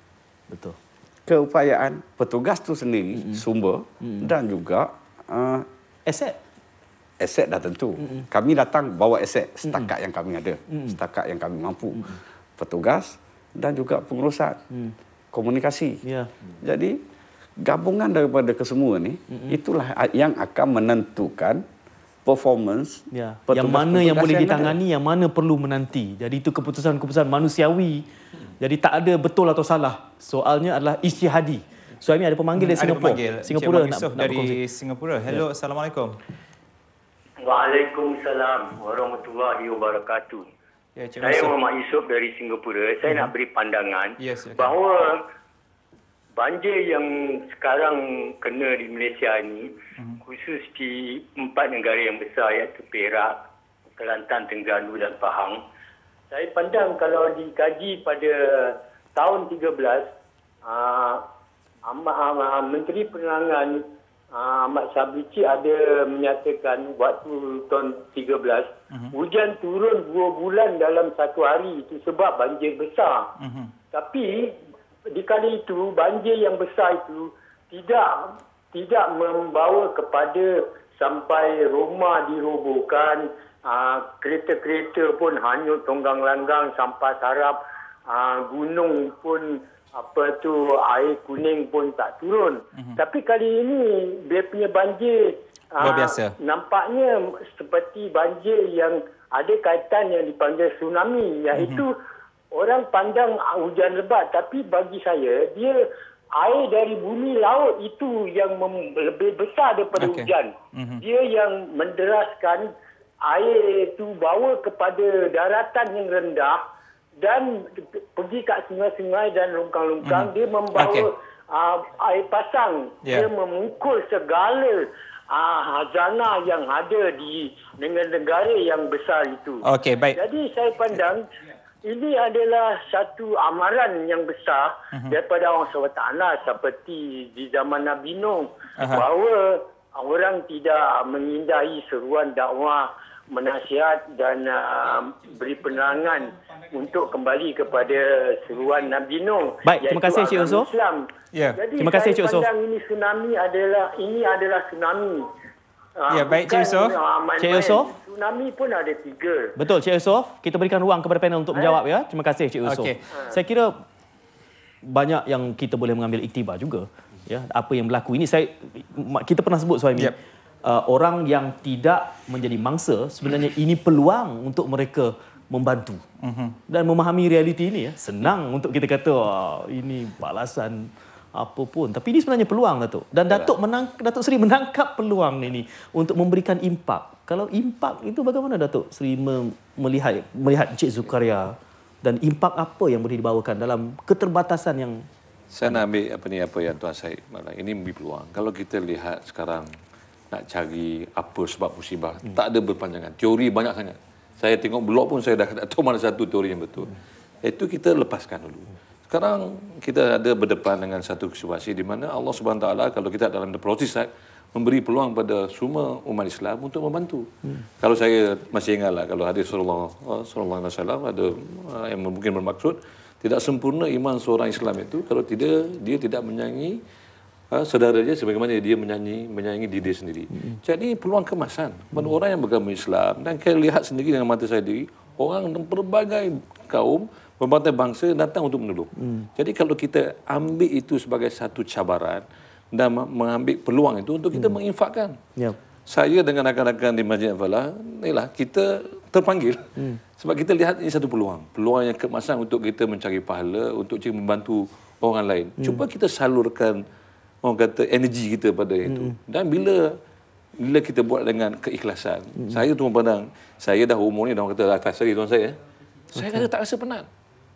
betul. Keupayaan petugas tu sendiri mm-hmm. sumber mm-hmm. dan juga ah, aset uh, aset dah tentu. Mm-hmm. Kami datang bawa aset setakat mm-hmm. yang kami ada, mm-hmm. setakat yang kami mampu. Mm-hmm. Petugas dan juga pengurusan. Mm-hmm komunikasi. Ya. Jadi gabungan daripada kesemua ni mm-hmm. itulah yang akan menentukan performance ya. yang mana yang boleh ditangani, ada. yang mana perlu menanti. Jadi itu keputusan-keputusan manusiawi. Jadi tak ada betul atau salah. Soalnya adalah istihadi. Suami so, ada pemanggil hmm, dari Singapura. Singapura nak, nak dari berkongsi. Singapura. Ya. Hello, ya. assalamualaikum. Waalaikumsalam warahmatullahi wabarakatuh. Ya, saya Rasul. Muhammad Yusof dari Singapura. Saya uh nak mhm. beri pandangan yes, ya, okay. bahawa banjir yang sekarang kena di Malaysia ini uh mhm. khusus di empat negara yang besar iaitu Perak, Kelantan, Tengganu dan Pahang. Saya pandang kalau dikaji pada tahun 13 uh, ah, Menteri Penerangan Ah, Ahmad Sabici ada menyatakan waktu tahun 13 uh-huh. Mhm. hujan turun dua bulan dalam satu hari itu sebab banjir besar. Uh-huh. Tapi di kali itu banjir yang besar itu tidak tidak membawa kepada sampai rumah dirobohkan, ah, kereta-kereta pun hanyut tonggang langgang sampai sarap, aa, ah, gunung pun apa tu air kuning pun tak turun. Mm-hmm. Tapi kali ini dia punya banjir Luar ah, biasa. Aa, nampaknya seperti banjir yang ada kaitan yang dipanggil tsunami iaitu mm-hmm. orang pandang hujan lebat tapi bagi saya dia air dari bumi laut itu yang lebih besar daripada okay. hujan. Mm-hmm. Dia yang menderaskan air itu bawa kepada daratan yang rendah dan pergi ke sungai-sungai dan longkang-longkang hmm. dia membawa okay. uh, air pasang yeah. dia memukul segala uh, hazanah yang ada di negara-negara yang besar itu okay, baik. jadi saya pandang ini adalah satu amaran yang besar hmm. daripada orang SWT seperti di zaman Nabi Nuh uh-huh. bahawa orang tidak mengindahi seruan dakwah menasihat dan uh, beri penerangan untuk kembali kepada seruan Nabi Nuh. Baik, terima kasih Cik Uso. Islam. Yeah. Jadi terima kasih Cik Uso. Jadi ini tsunami adalah ini adalah tsunami. Uh, ya, ah, baik Cik Yusof. Ah, Cik Yusof. Tsunami pun ada tiga. Betul Cik Yusof. Kita berikan ruang kepada panel untuk eh? menjawab ya. Terima kasih Cik Yusof. Okay. Uh. Ah. Saya kira banyak yang kita boleh mengambil iktibar juga. Ya, apa yang berlaku ini saya kita pernah sebut suami. Yep uh, orang yang tidak menjadi mangsa sebenarnya ini peluang untuk mereka membantu uh-huh. dan memahami realiti ini ya senang untuk kita kata oh, ini balasan apa pun tapi ini sebenarnya peluang Datuk dan Datuk menang Datuk Seri menangkap peluang ini untuk memberikan impak kalau impak itu bagaimana Datuk Seri melihat melihat Cik Zukaria dan impak apa yang boleh dibawakan dalam keterbatasan yang saya nak ambil apa ni apa yang Tuan saya malah ini memberi peluang kalau kita lihat sekarang nak cari apa sebab musibah. Hmm. Tak ada berpanjangan. Teori banyak sangat. Saya tengok blog pun saya dah tak tahu mana satu teori yang betul. Hmm. Itu kita lepaskan dulu. Sekarang kita ada berdepan dengan satu situasi di mana Allah Subhanahu taala kalau kita dalam the process eh, memberi peluang pada semua umat Islam untuk membantu. Hmm. Kalau saya masih ingatlah kalau hadis Rasulullah eh, SAW ada eh, yang mungkin bermaksud tidak sempurna iman seorang Islam itu kalau tidak dia tidak menyayangi uh, ha, saudaranya sebagaimana dia menyanyi menyanyi diri dia sendiri. hmm Jadi peluang kemasan bagi hmm orang yang beragama Islam dan kita lihat sendiri dengan mata saya sendiri orang dari berbagai kaum berbagai bangsa datang untuk menolong. hmm Jadi kalau kita ambil itu sebagai satu cabaran dan mengambil peluang itu untuk kita hmm menginfakkan. Yep. Ya. Saya dengan rakan-rakan di Masjid Falah, inilah kita terpanggil hmm. sebab kita lihat ini satu peluang, peluang yang kemasan untuk kita mencari pahala, untuk kita membantu orang lain. Hmm. Cuba kita salurkan orang kata energi kita pada mm. itu hmm. dan bila bila kita buat dengan keikhlasan mm. saya tu pandang saya dah umur ni dah orang kata dah kasari tuan saya eh. saya okay. kata tak rasa penat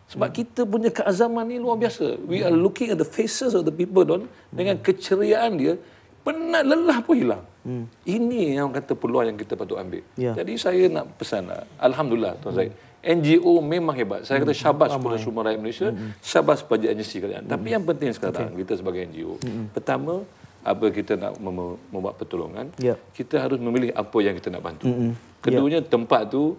sebab mm. kita punya keazaman ni luar biasa we are hmm. looking at the faces of the people don dengan hmm. keceriaan dia penat lelah pun hilang mm. ini yang orang kata peluang yang kita patut ambil yeah. jadi saya nak pesan alhamdulillah tuan mm. saya NGO memang hebat. Saya kata hmm, syabas kepada semua rakyat Malaysia, hmm, hmm. syabas pada agensi kalian. Tapi yang penting sekarang okay. kita sebagai NGO, pertama apa kita nak mem- membuat pertolongan, yeah. kita harus memilih apa yang kita nak bantu. Ya. Kedua, yeah. tempat tu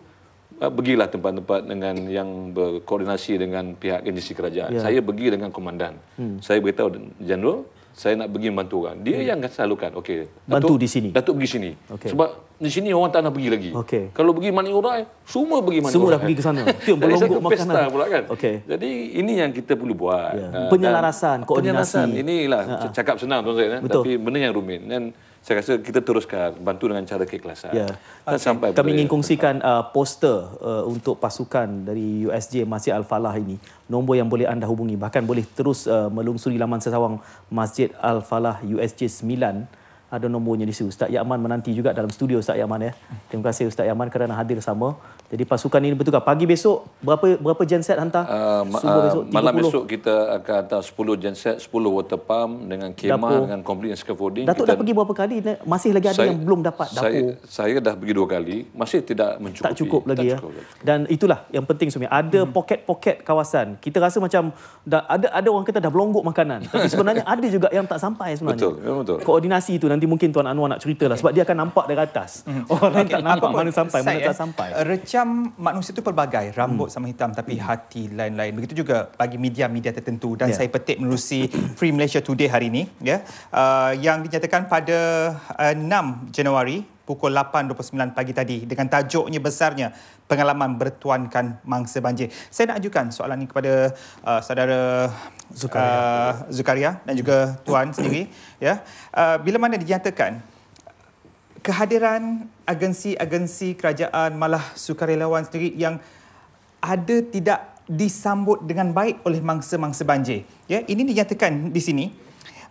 ah, pergilah tempat-tempat dengan yang berkoordinasi dengan pihak agensi kerajaan. Yeah. Saya pergi dengan komandan. Hmm. Saya beritahu jenderal, saya nak pergi membantu orang. Dia hmm. yang salurkan, okay? Bantu di sini. Datuk pergi sini. Okay. Sebab di sini orang tak nak pergi lagi. Okay. Kalau pergi Mani Urai, semua pergi Mani Semua dah pergi ke sana. Tiup berlonggok makanan. Pesta pula kan. Okay. Jadi ini yang kita perlu buat. Yeah. Ha, penyelarasan, koordinasi. Penyelarasan, inilah. Ha, ha. Cakap senang tuan Zain. Betul. Tapi benda yang rumit. Dan saya rasa kita teruskan bantu dengan cara keikhlasan. Ya. Okay. Sampai kami ingin kongsikan uh, poster uh, untuk pasukan dari USJ Masjid Al-Falah ini. Nombor yang boleh anda hubungi bahkan boleh terus uh, melungsuri laman sesawang Masjid Al-Falah USJ 9 ada nombornya di situ. Ustaz Yaman menanti juga dalam studio Ustaz Yaman ya. Terima kasih Ustaz Yaman kerana hadir sama. Jadi pasukan ini bertukar. Pagi besok berapa berapa genset hantar? Uh, Subuh uh, besok Malam besok kita akan hantar 10 genset, 10 water pump dengan kemah dengan complete scaffolding. Datuk kita, dah pergi berapa kali? Masih lagi ada saya, yang belum dapat dapur. Saya, saya dah pergi dua kali, masih tidak mencukupi. Tak cukup lagi tak ya. Cukup. Dan itulah yang penting sebenarnya. Ada hmm. poket-poket kawasan. Kita rasa macam dah, ada ada orang kita dah belonggok makanan. Tapi sebenarnya ada juga yang tak sampai sebenarnya. Betul, betul. Koordinasi itu nanti nanti mungkin Tuan Anwar nak cerita lah sebab dia akan nampak dari atas mhm. orang okay. tak nampak Apa mana sampai mana tak sampai eh, recam manusia itu pelbagai rambut hmm. sama hitam tapi hmm. hati lain-lain begitu juga bagi media-media tertentu dan yeah. saya petik melalui Free Malaysia Today hari ini yeah, ya. uh, yang dinyatakan pada uh, eh, 6 Januari pukul 8.29 pagi tadi dengan tajuknya besarnya pengalaman bertuankan mangsa banjir. Saya nak ajukan soalan ini kepada uh, saudara uh, Zukaria. Uh, Zukaria dan juga tuan sendiri. Ya. Uh, bila mana dinyatakan kehadiran agensi-agensi kerajaan malah sukarelawan sendiri yang ada tidak disambut dengan baik oleh mangsa-mangsa banjir. Ya, ini dinyatakan di sini.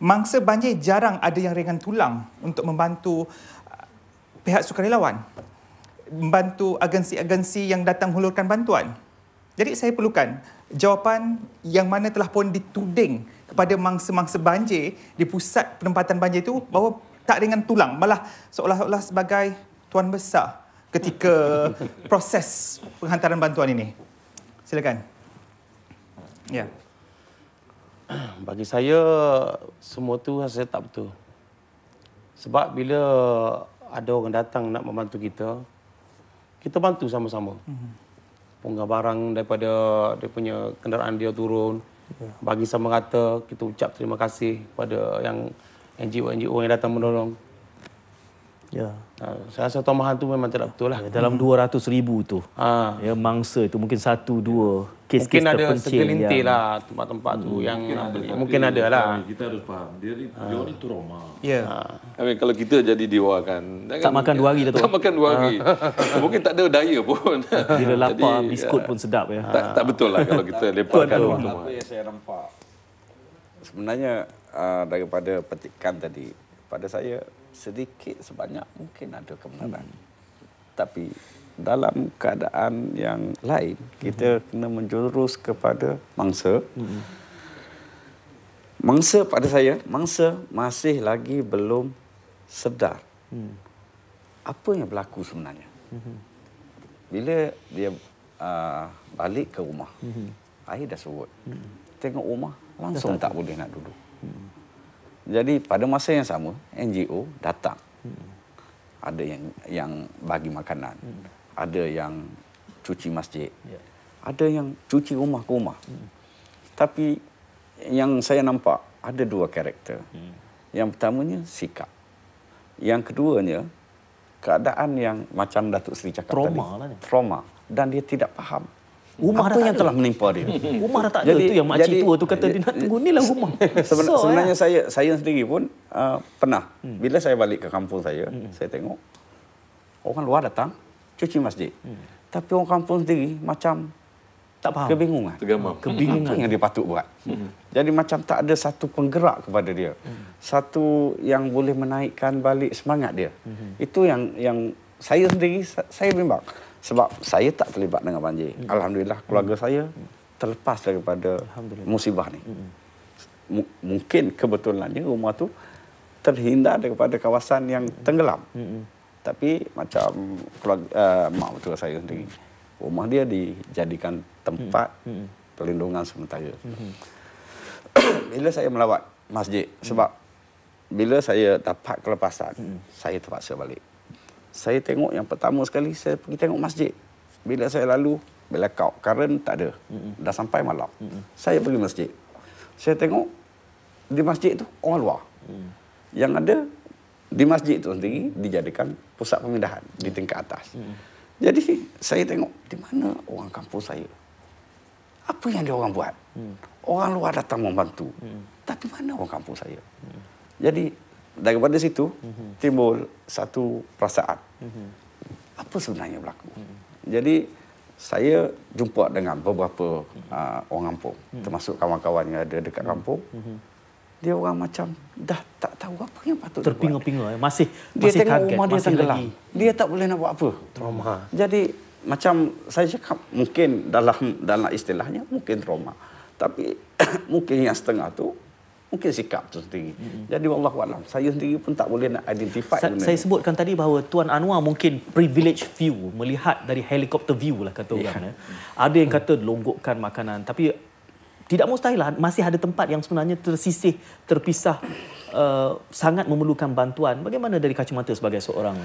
Mangsa banjir jarang ada yang ringan tulang untuk membantu pihak sukarelawan membantu agensi-agensi yang datang hulurkan bantuan. Jadi saya perlukan jawapan yang mana telah pun dituding kepada mangsa-mangsa banjir di pusat penempatan banjir itu bahawa tak ringan tulang malah seolah-olah sebagai tuan besar ketika proses penghantaran bantuan ini. Silakan. Ya. Bagi saya semua tu saya tak betul. Sebab bila ada orang datang nak membantu kita, kita bantu sama-sama. Mm-hmm. Punggah barang daripada dia punya kenderaan dia turun, yeah. bagi sama rata, kita ucap terima kasih pada yang NGO-NGO yang datang menolong. Ya. Ha, saya rasa tambahan tu memang tidak betul lah. Ya, dalam hmm. 200 ribu tu, ha. ya, mangsa itu mungkin satu, dua kes-kes mungkin terpencil. ada segelintir yang... lah tempat-tempat tu hmm. yang mungkin nak beli. Ada, ada lah. Kita harus faham, dia, dia ha. itu trauma. Ya. Ha. I mean, kalau kita jadi dewa kan. Tak kan, makan dua hari dah tu. Tak makan dua hari. Ha. mungkin tak ada daya pun. Bila lapar, jadi, biskut ya. pun sedap ya. Ha. Tak, tak betul lah kalau kita lepakkan. Apa yang saya nampak? Sebenarnya, ah, daripada petikan tadi, pada saya, sedikit sebanyak mungkin ada kebenaran. Hmm. Tapi dalam keadaan yang lain, kita hmm. kena menjurus kepada mangsa. Hmm. Mangsa pada saya, mangsa masih lagi belum sedar hmm. apa yang berlaku sebenarnya. Hmm. Bila dia uh, balik ke rumah, hmm. air dah surut. Hmm. Tengok rumah, langsung tak, tak boleh nak duduk. Jadi pada masa yang sama NGO datang. Hmm. Ada yang yang bagi makanan. Hmm. Ada yang cuci masjid. Yeah. Ada yang cuci rumah ke rumah. Hmm. Tapi yang saya nampak ada dua karakter. Hmm. Yang pertamanya sikap. Yang keduanya keadaan yang macam Datuk Seri cakap trauma tadi. Lah Trauma. Dan dia tidak faham Rumah apa yang telah menimpa dia? Rumah tak ada. Itu yang makcik tua tu kata, dia nak tunggu ni lah rumah. Seben, so, eh. sebenarnya eh. saya saya sendiri pun uh, pernah. Hmm. Bila saya balik ke kampung saya, hmm. saya tengok. Orang luar datang, cuci masjid. Hmm. Tapi orang kampung sendiri macam tak faham. Kebingungan. Tergamam. Kebingungan. Apa yang dia patut buat. Hmm. Jadi macam tak ada satu penggerak kepada dia. Hmm. Satu yang boleh menaikkan balik semangat dia. Hmm. Itu yang yang saya sendiri, saya bimbang sebab saya tak terlibat dengan banjir. Hmm. Alhamdulillah hmm. keluarga hmm. saya terlepas daripada musibah ni. Hmm. mungkin kebetulannya rumah tu terhindar daripada kawasan yang hmm. tenggelam. Hmm. Tapi macam keluarga uh, mak mertua saya sendiri rumah dia dijadikan tempat hmm. hmm. perlindungan sementara. Hmm. Bila saya melawat masjid sebab bila saya dapat kelepasan, hmm. saya terpaksa balik saya tengok yang pertama sekali saya pergi tengok masjid. Bila saya lalu bila kau karen tak ada. Mm-hmm. Dah sampai malam. Mm-hmm. Saya pergi masjid. Saya tengok di masjid tu orang luar. Mm. Yang ada di masjid tu sendiri dijadikan pusat pemindahan mm. di tingkat atas. Mm. Jadi saya tengok di mana orang kampung saya. Apa yang dia orang buat? Mm. Orang luar datang membantu. Mm. Tapi mana orang kampung saya? Mm. Jadi daripada situ mm-hmm. timbul satu perasaan. Mm-hmm. Apa sebenarnya berlaku? Mm-hmm. Jadi saya jumpa dengan beberapa mm-hmm. uh, orang kampung mm-hmm. termasuk kawan-kawan yang ada dekat mhm. kampung. Mm-hmm. Dia orang macam dah tak tahu apa yang patut terpinga-pinga eh? masih dia tengok kaget rumah dia masih tenggelam. lagi dia tak boleh nak buat apa trauma jadi macam saya cakap mungkin dalam dalam istilahnya mungkin trauma tapi mungkin yang setengah tu mungkin sikap tu sendiri. Mm -hmm. Jadi Allah a'lam, saya sendiri pun tak boleh nak identify. Sa saya sebutkan tadi bahawa Tuan Anwar mungkin privilege view melihat dari helikopter view lah kata orang. Yeah. Ya. Ada yang kata longgokkan makanan tapi tidak mustahil lah masih ada tempat yang sebenarnya tersisih, terpisah uh, sangat memerlukan bantuan. Bagaimana dari kacamata sebagai seorang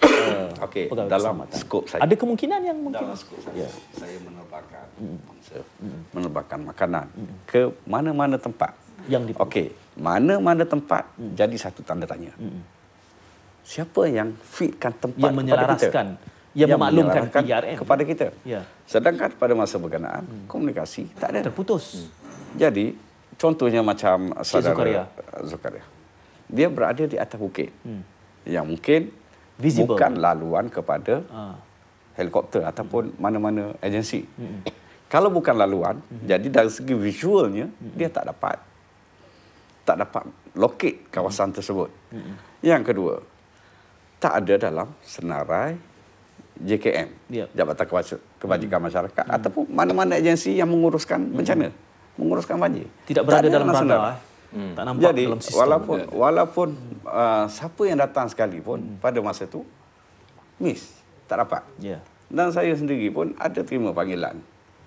uh, okay, dalam skop saya. Ada kemungkinan yang mungkin dalam skop saya, yeah. saya menerbakan mm. menerbakan makanan mm. ke mana-mana tempat yang diperlukan. Okey, mana-mana tempat hmm. jadi satu tanda tanya. Hmm. Siapa yang fitkan tempat yang menyelaraskan, kepada kita? Yang, yang memaklumkan PRM. Kepada kita. Ya. Sedangkan pada masa berkenaan, hmm. komunikasi tak ada. Terputus. Hmm. Jadi, contohnya macam saudara Zakaria, eh, Dia berada di atas bukit. Hmm. Yang mungkin Visible. bukan laluan kepada ah. helikopter ataupun hmm. mana-mana agensi. Hmm. Kalau bukan laluan, hmm. jadi dari segi visualnya, hmm. dia tak dapat tak dapat locate kawasan hmm. tersebut. Hmm. Yang kedua, tak ada dalam senarai JKM, yep. Jabatan Kebajikan hmm. Masyarakat hmm. ataupun mana-mana agensi yang menguruskan hmm. bencana, menguruskan banjir. Tidak berada tak dalam bandar. Senarai. Eh. Hmm. Tak nampak Jadi, dalam sistem. Walaupun, dia. Eh. walaupun uh, siapa yang datang sekali pun hmm. pada masa itu, miss, tak dapat. Yeah. Dan saya sendiri pun ada terima panggilan.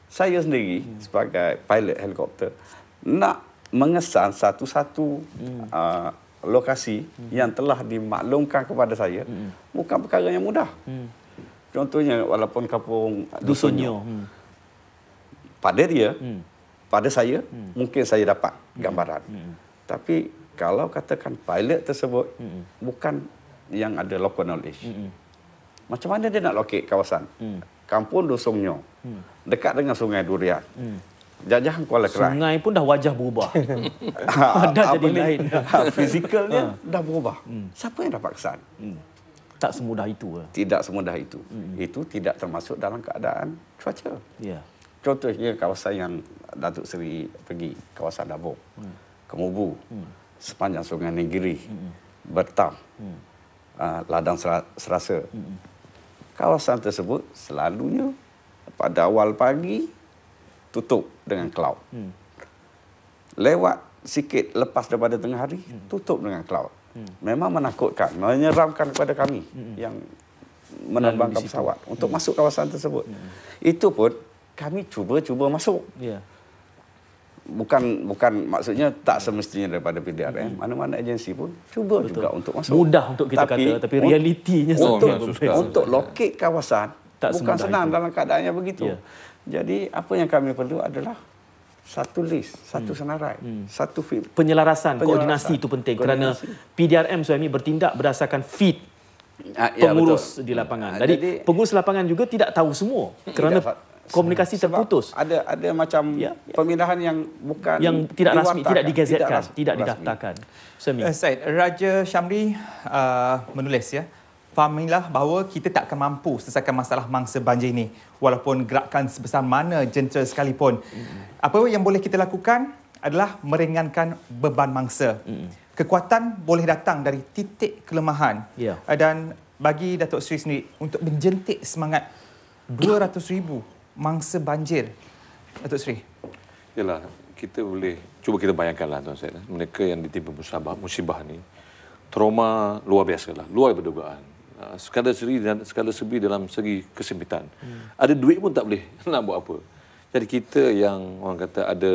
Saya sendiri hmm. sebagai pilot helikopter nak mengesan satu-satu hmm. uh, lokasi hmm. yang telah dimaklumkan kepada saya hmm. bukan perkara yang mudah. Hmm. Contohnya walaupun kampung Dusunyo. Hmm. Pada dia, hmm. pada saya hmm. mungkin saya dapat hmm. gambaran. Hmm. Tapi kalau katakan pilot tersebut hmm. bukan yang ada local knowledge. Hmm. Macam mana dia nak locate kawasan? Hmm. Kampung Dusunyo. Hmm. Dekat dengan Sungai Durian. Hmm. Jajah Kuala Kerai. Sungai pun dah wajah berubah. Padat ha, jadi ni? lain. Ha, fizikalnya ha. dah berubah. Hmm. Siapa yang dapat kesan? Hmm. Tak semudah itu. Tidak semudah itu. Hmm. Itu tidak termasuk dalam keadaan cuaca. Yeah. Contohnya kawasan yang Datuk Seri pergi, kawasan Dabok, hmm. Kemubu, hmm. sepanjang sungai Negeri, hmm. Bertam, hmm. Uh, Ladang Serasa. Hmm. Kawasan tersebut selalunya pada awal pagi tutup dengan cloud. Hmm. Lewat sikit lepas daripada tengah hari, hmm. tutup dengan cloud. Hmm. Memang menakutkan, menyeramkan kepada kami hmm. yang menerbangkan pesawat hmm. untuk masuk kawasan tersebut. Hmm. Itu pun kami cuba-cuba masuk. Yeah. Bukan bukan maksudnya tak semestinya daripada PDRM. Hmm. Mana-mana agensi pun cuba Betul. juga untuk masuk. Mudah untuk kita tapi, kata tapi realitinya untuk, untuk, untuk lokit kawasan tak bukan senang itu. dalam keadaannya begitu. Yeah. Jadi apa yang kami perlu adalah satu list, satu hmm. senarai, hmm. satu feed. Penyelarasan, penyelarasan, koordinasi itu penting koordinasi. kerana PDRM suami bertindak berdasarkan feed ah, ya, pengurus ya, di lapangan. Ah, jadi, Jadi pengurus lapangan juga tidak tahu semua hmm, kerana komunikasi terputus. Ada ada macam ya, ya. pemindahan yang bukan yang tidak rasmi, tidak digazetkan, tidak, tidak didaftarkan. Uh, eh, Said, Raja Syamri uh, menulis ya fahamilah bahawa kita tak akan mampu selesaikan masalah mangsa banjir ini walaupun gerakan sebesar mana jentera sekalipun. Mm. Apa yang boleh kita lakukan adalah meringankan beban mangsa. Mm. Kekuatan boleh datang dari titik kelemahan. Yeah. Dan bagi Datuk Seri sendiri untuk menjentik semangat 200,000 mangsa banjir. Datuk Seri. Yalah, kita boleh cuba kita bayangkanlah tuan saya. Mereka yang ditimpa musibah, ini trauma luar biasa lah, luar dugaan. Ah, skala seri dan skala sebi dalam segi kesempitan. Hmm. Ada duit pun tak boleh nak buat apa. Jadi kita yang orang kata ada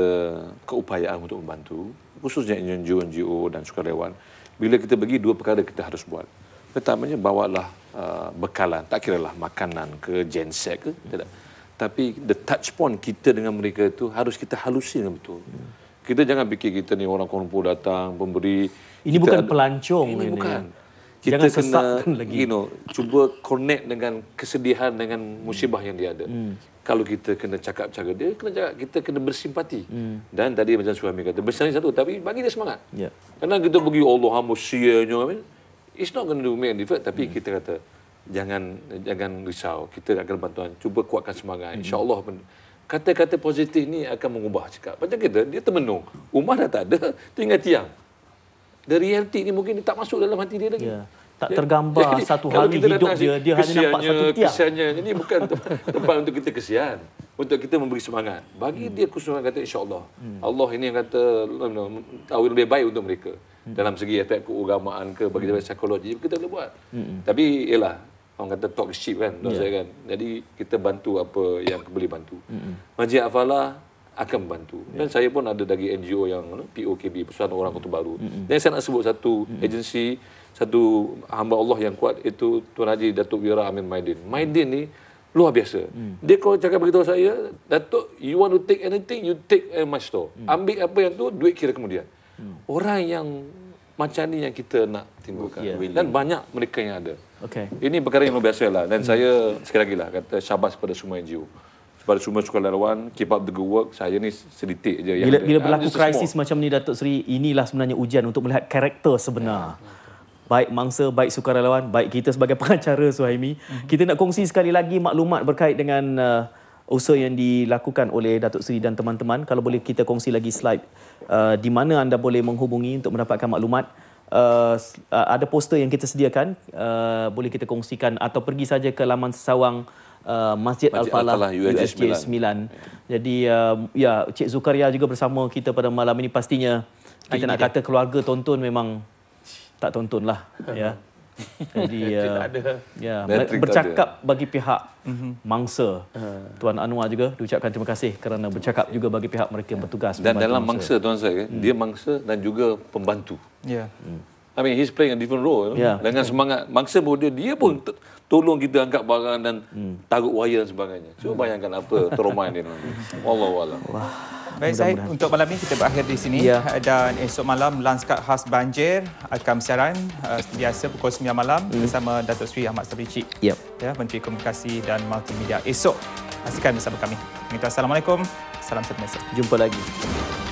keupayaan untuk membantu, khususnya NGO-NGO dan sukarelawan, bila kita bagi dua perkara kita harus buat. Pertamanya bawalah uh, bekalan, tak kira lah makanan ke genset ke, hmm. tidak. Tapi the touch point kita dengan mereka itu harus kita halusin betul. Hmm. Kita jangan fikir kita ni orang kumpul datang, pemberi. Ini kita bukan ada, pelancong. Ini, ini bukan. Ya kita Jangan kena sesatkan you know cuba connect dengan kesedihan dengan musibah hmm. yang dia ada hmm. kalau kita kena cakap cara dia kena cakap kita kena bersimpati hmm. dan tadi macam suami kata bersimpati satu tapi bagi dia semangat ya yeah. kita pergi Allah hamusianya it's not going to make any difference tapi hmm. kita kata jangan jangan risau kita akan bantuan cuba kuatkan semangat hmm. insyaallah kata-kata positif ni akan mengubah cakap macam kita dia termenung rumah dah tak ada tinggal tiang the reality ni mungkin tak masuk dalam hati dia lagi. Yeah. Tak tergambar ya, satu hari hidup datang, dia, dia hanya nampak satu tiang. Kesiannya, ini bukan tempat untuk kita kesian. Untuk kita memberi semangat. Bagi hmm. dia kesemangat kata insyaAllah. Hmm. Allah ini yang kata tahu lebih baik untuk mereka. Hmm. Dalam segi efek keugamaan ke, bagi hmm. psikologi, kita boleh buat. Hmm. Tapi, ialah orang kata talk cheap kan, yeah. saya kan. Jadi, kita bantu apa yang boleh bantu. Hmm. Majid Afalah, akan membantu. Yeah. Dan saya pun ada dari NGO yang POKB, Persatuan Orang Kota Baru. Mm-hmm. Dan saya nak sebut satu mm-hmm. agensi, satu hamba Allah yang kuat itu Tuan Haji Datuk Wira Amin Maidin. Maidin ni luar biasa. Mm. Dia kalau cakap beritahu saya, Datuk, you want to take anything, you take my store. Mm. Ambil apa yang tu, duit kira kemudian. Mm. Orang yang macam ni yang kita nak timbulkan. Yeah. Dan banyak mereka yang ada. Okay. Ini perkara yang luar biasa lah. Dan mm. saya sekali lagi lah kata syabas kepada semua NGO kepada semua sukarelawan keep up the good work saya ni sedikit je bila, bila berlaku I'm krisis macam ni Datuk Seri inilah sebenarnya ujian untuk melihat karakter sebenar ya, baik mangsa baik sukarelawan baik kita sebagai pengacara Suhaimi hmm kita nak kongsi sekali lagi maklumat berkait dengan uh, usaha yang dilakukan oleh Datuk Seri dan teman-teman kalau boleh kita kongsi lagi slide uh, di mana anda boleh menghubungi untuk mendapatkan maklumat Uh, uh ada poster yang kita sediakan uh, boleh kita kongsikan atau pergi saja ke laman sesawang Uh, Masjid Al-Falah, Al-Falah USK 9. 9. Jadi uh, ya Cik Zukaria juga bersama kita pada malam ini pastinya kita Ayin nak dia. kata keluarga tonton memang tak tonton lah ya. Jadi uh, ya Matrix bercakap ada. bagi pihak mhm. mangsa ha. Tuan Anwar juga diucapkan terima kasih kerana bercakap kasih. juga bagi pihak mereka yang ya. bertugas dan dalam mangsa tuan saya hmm. dia mangsa dan juga pembantu. Yeah. Hmm. I mean he's playing a different role yeah. dengan semangat mangsa pun dia dia pun hmm. tolong kita angkat barang dan hmm. tarik wayar dan sebagainya. Cuba hmm. bayangkan apa trauma dia nanti. Allahu a'lam. Baik saya untuk malam ini kita berakhir di sini ya. dan esok malam lanskap Khas Banjir akan siaran uh, biasa pukul 9 malam hmm. bersama Datuk Sri Ahmad Sabri Cik, ya. ya. Menteri Komunikasi dan Multimedia. Esok, pastikan bersama kami. Minta Assalamualaikum, salam satu Jumpa lagi. Jumpa lagi.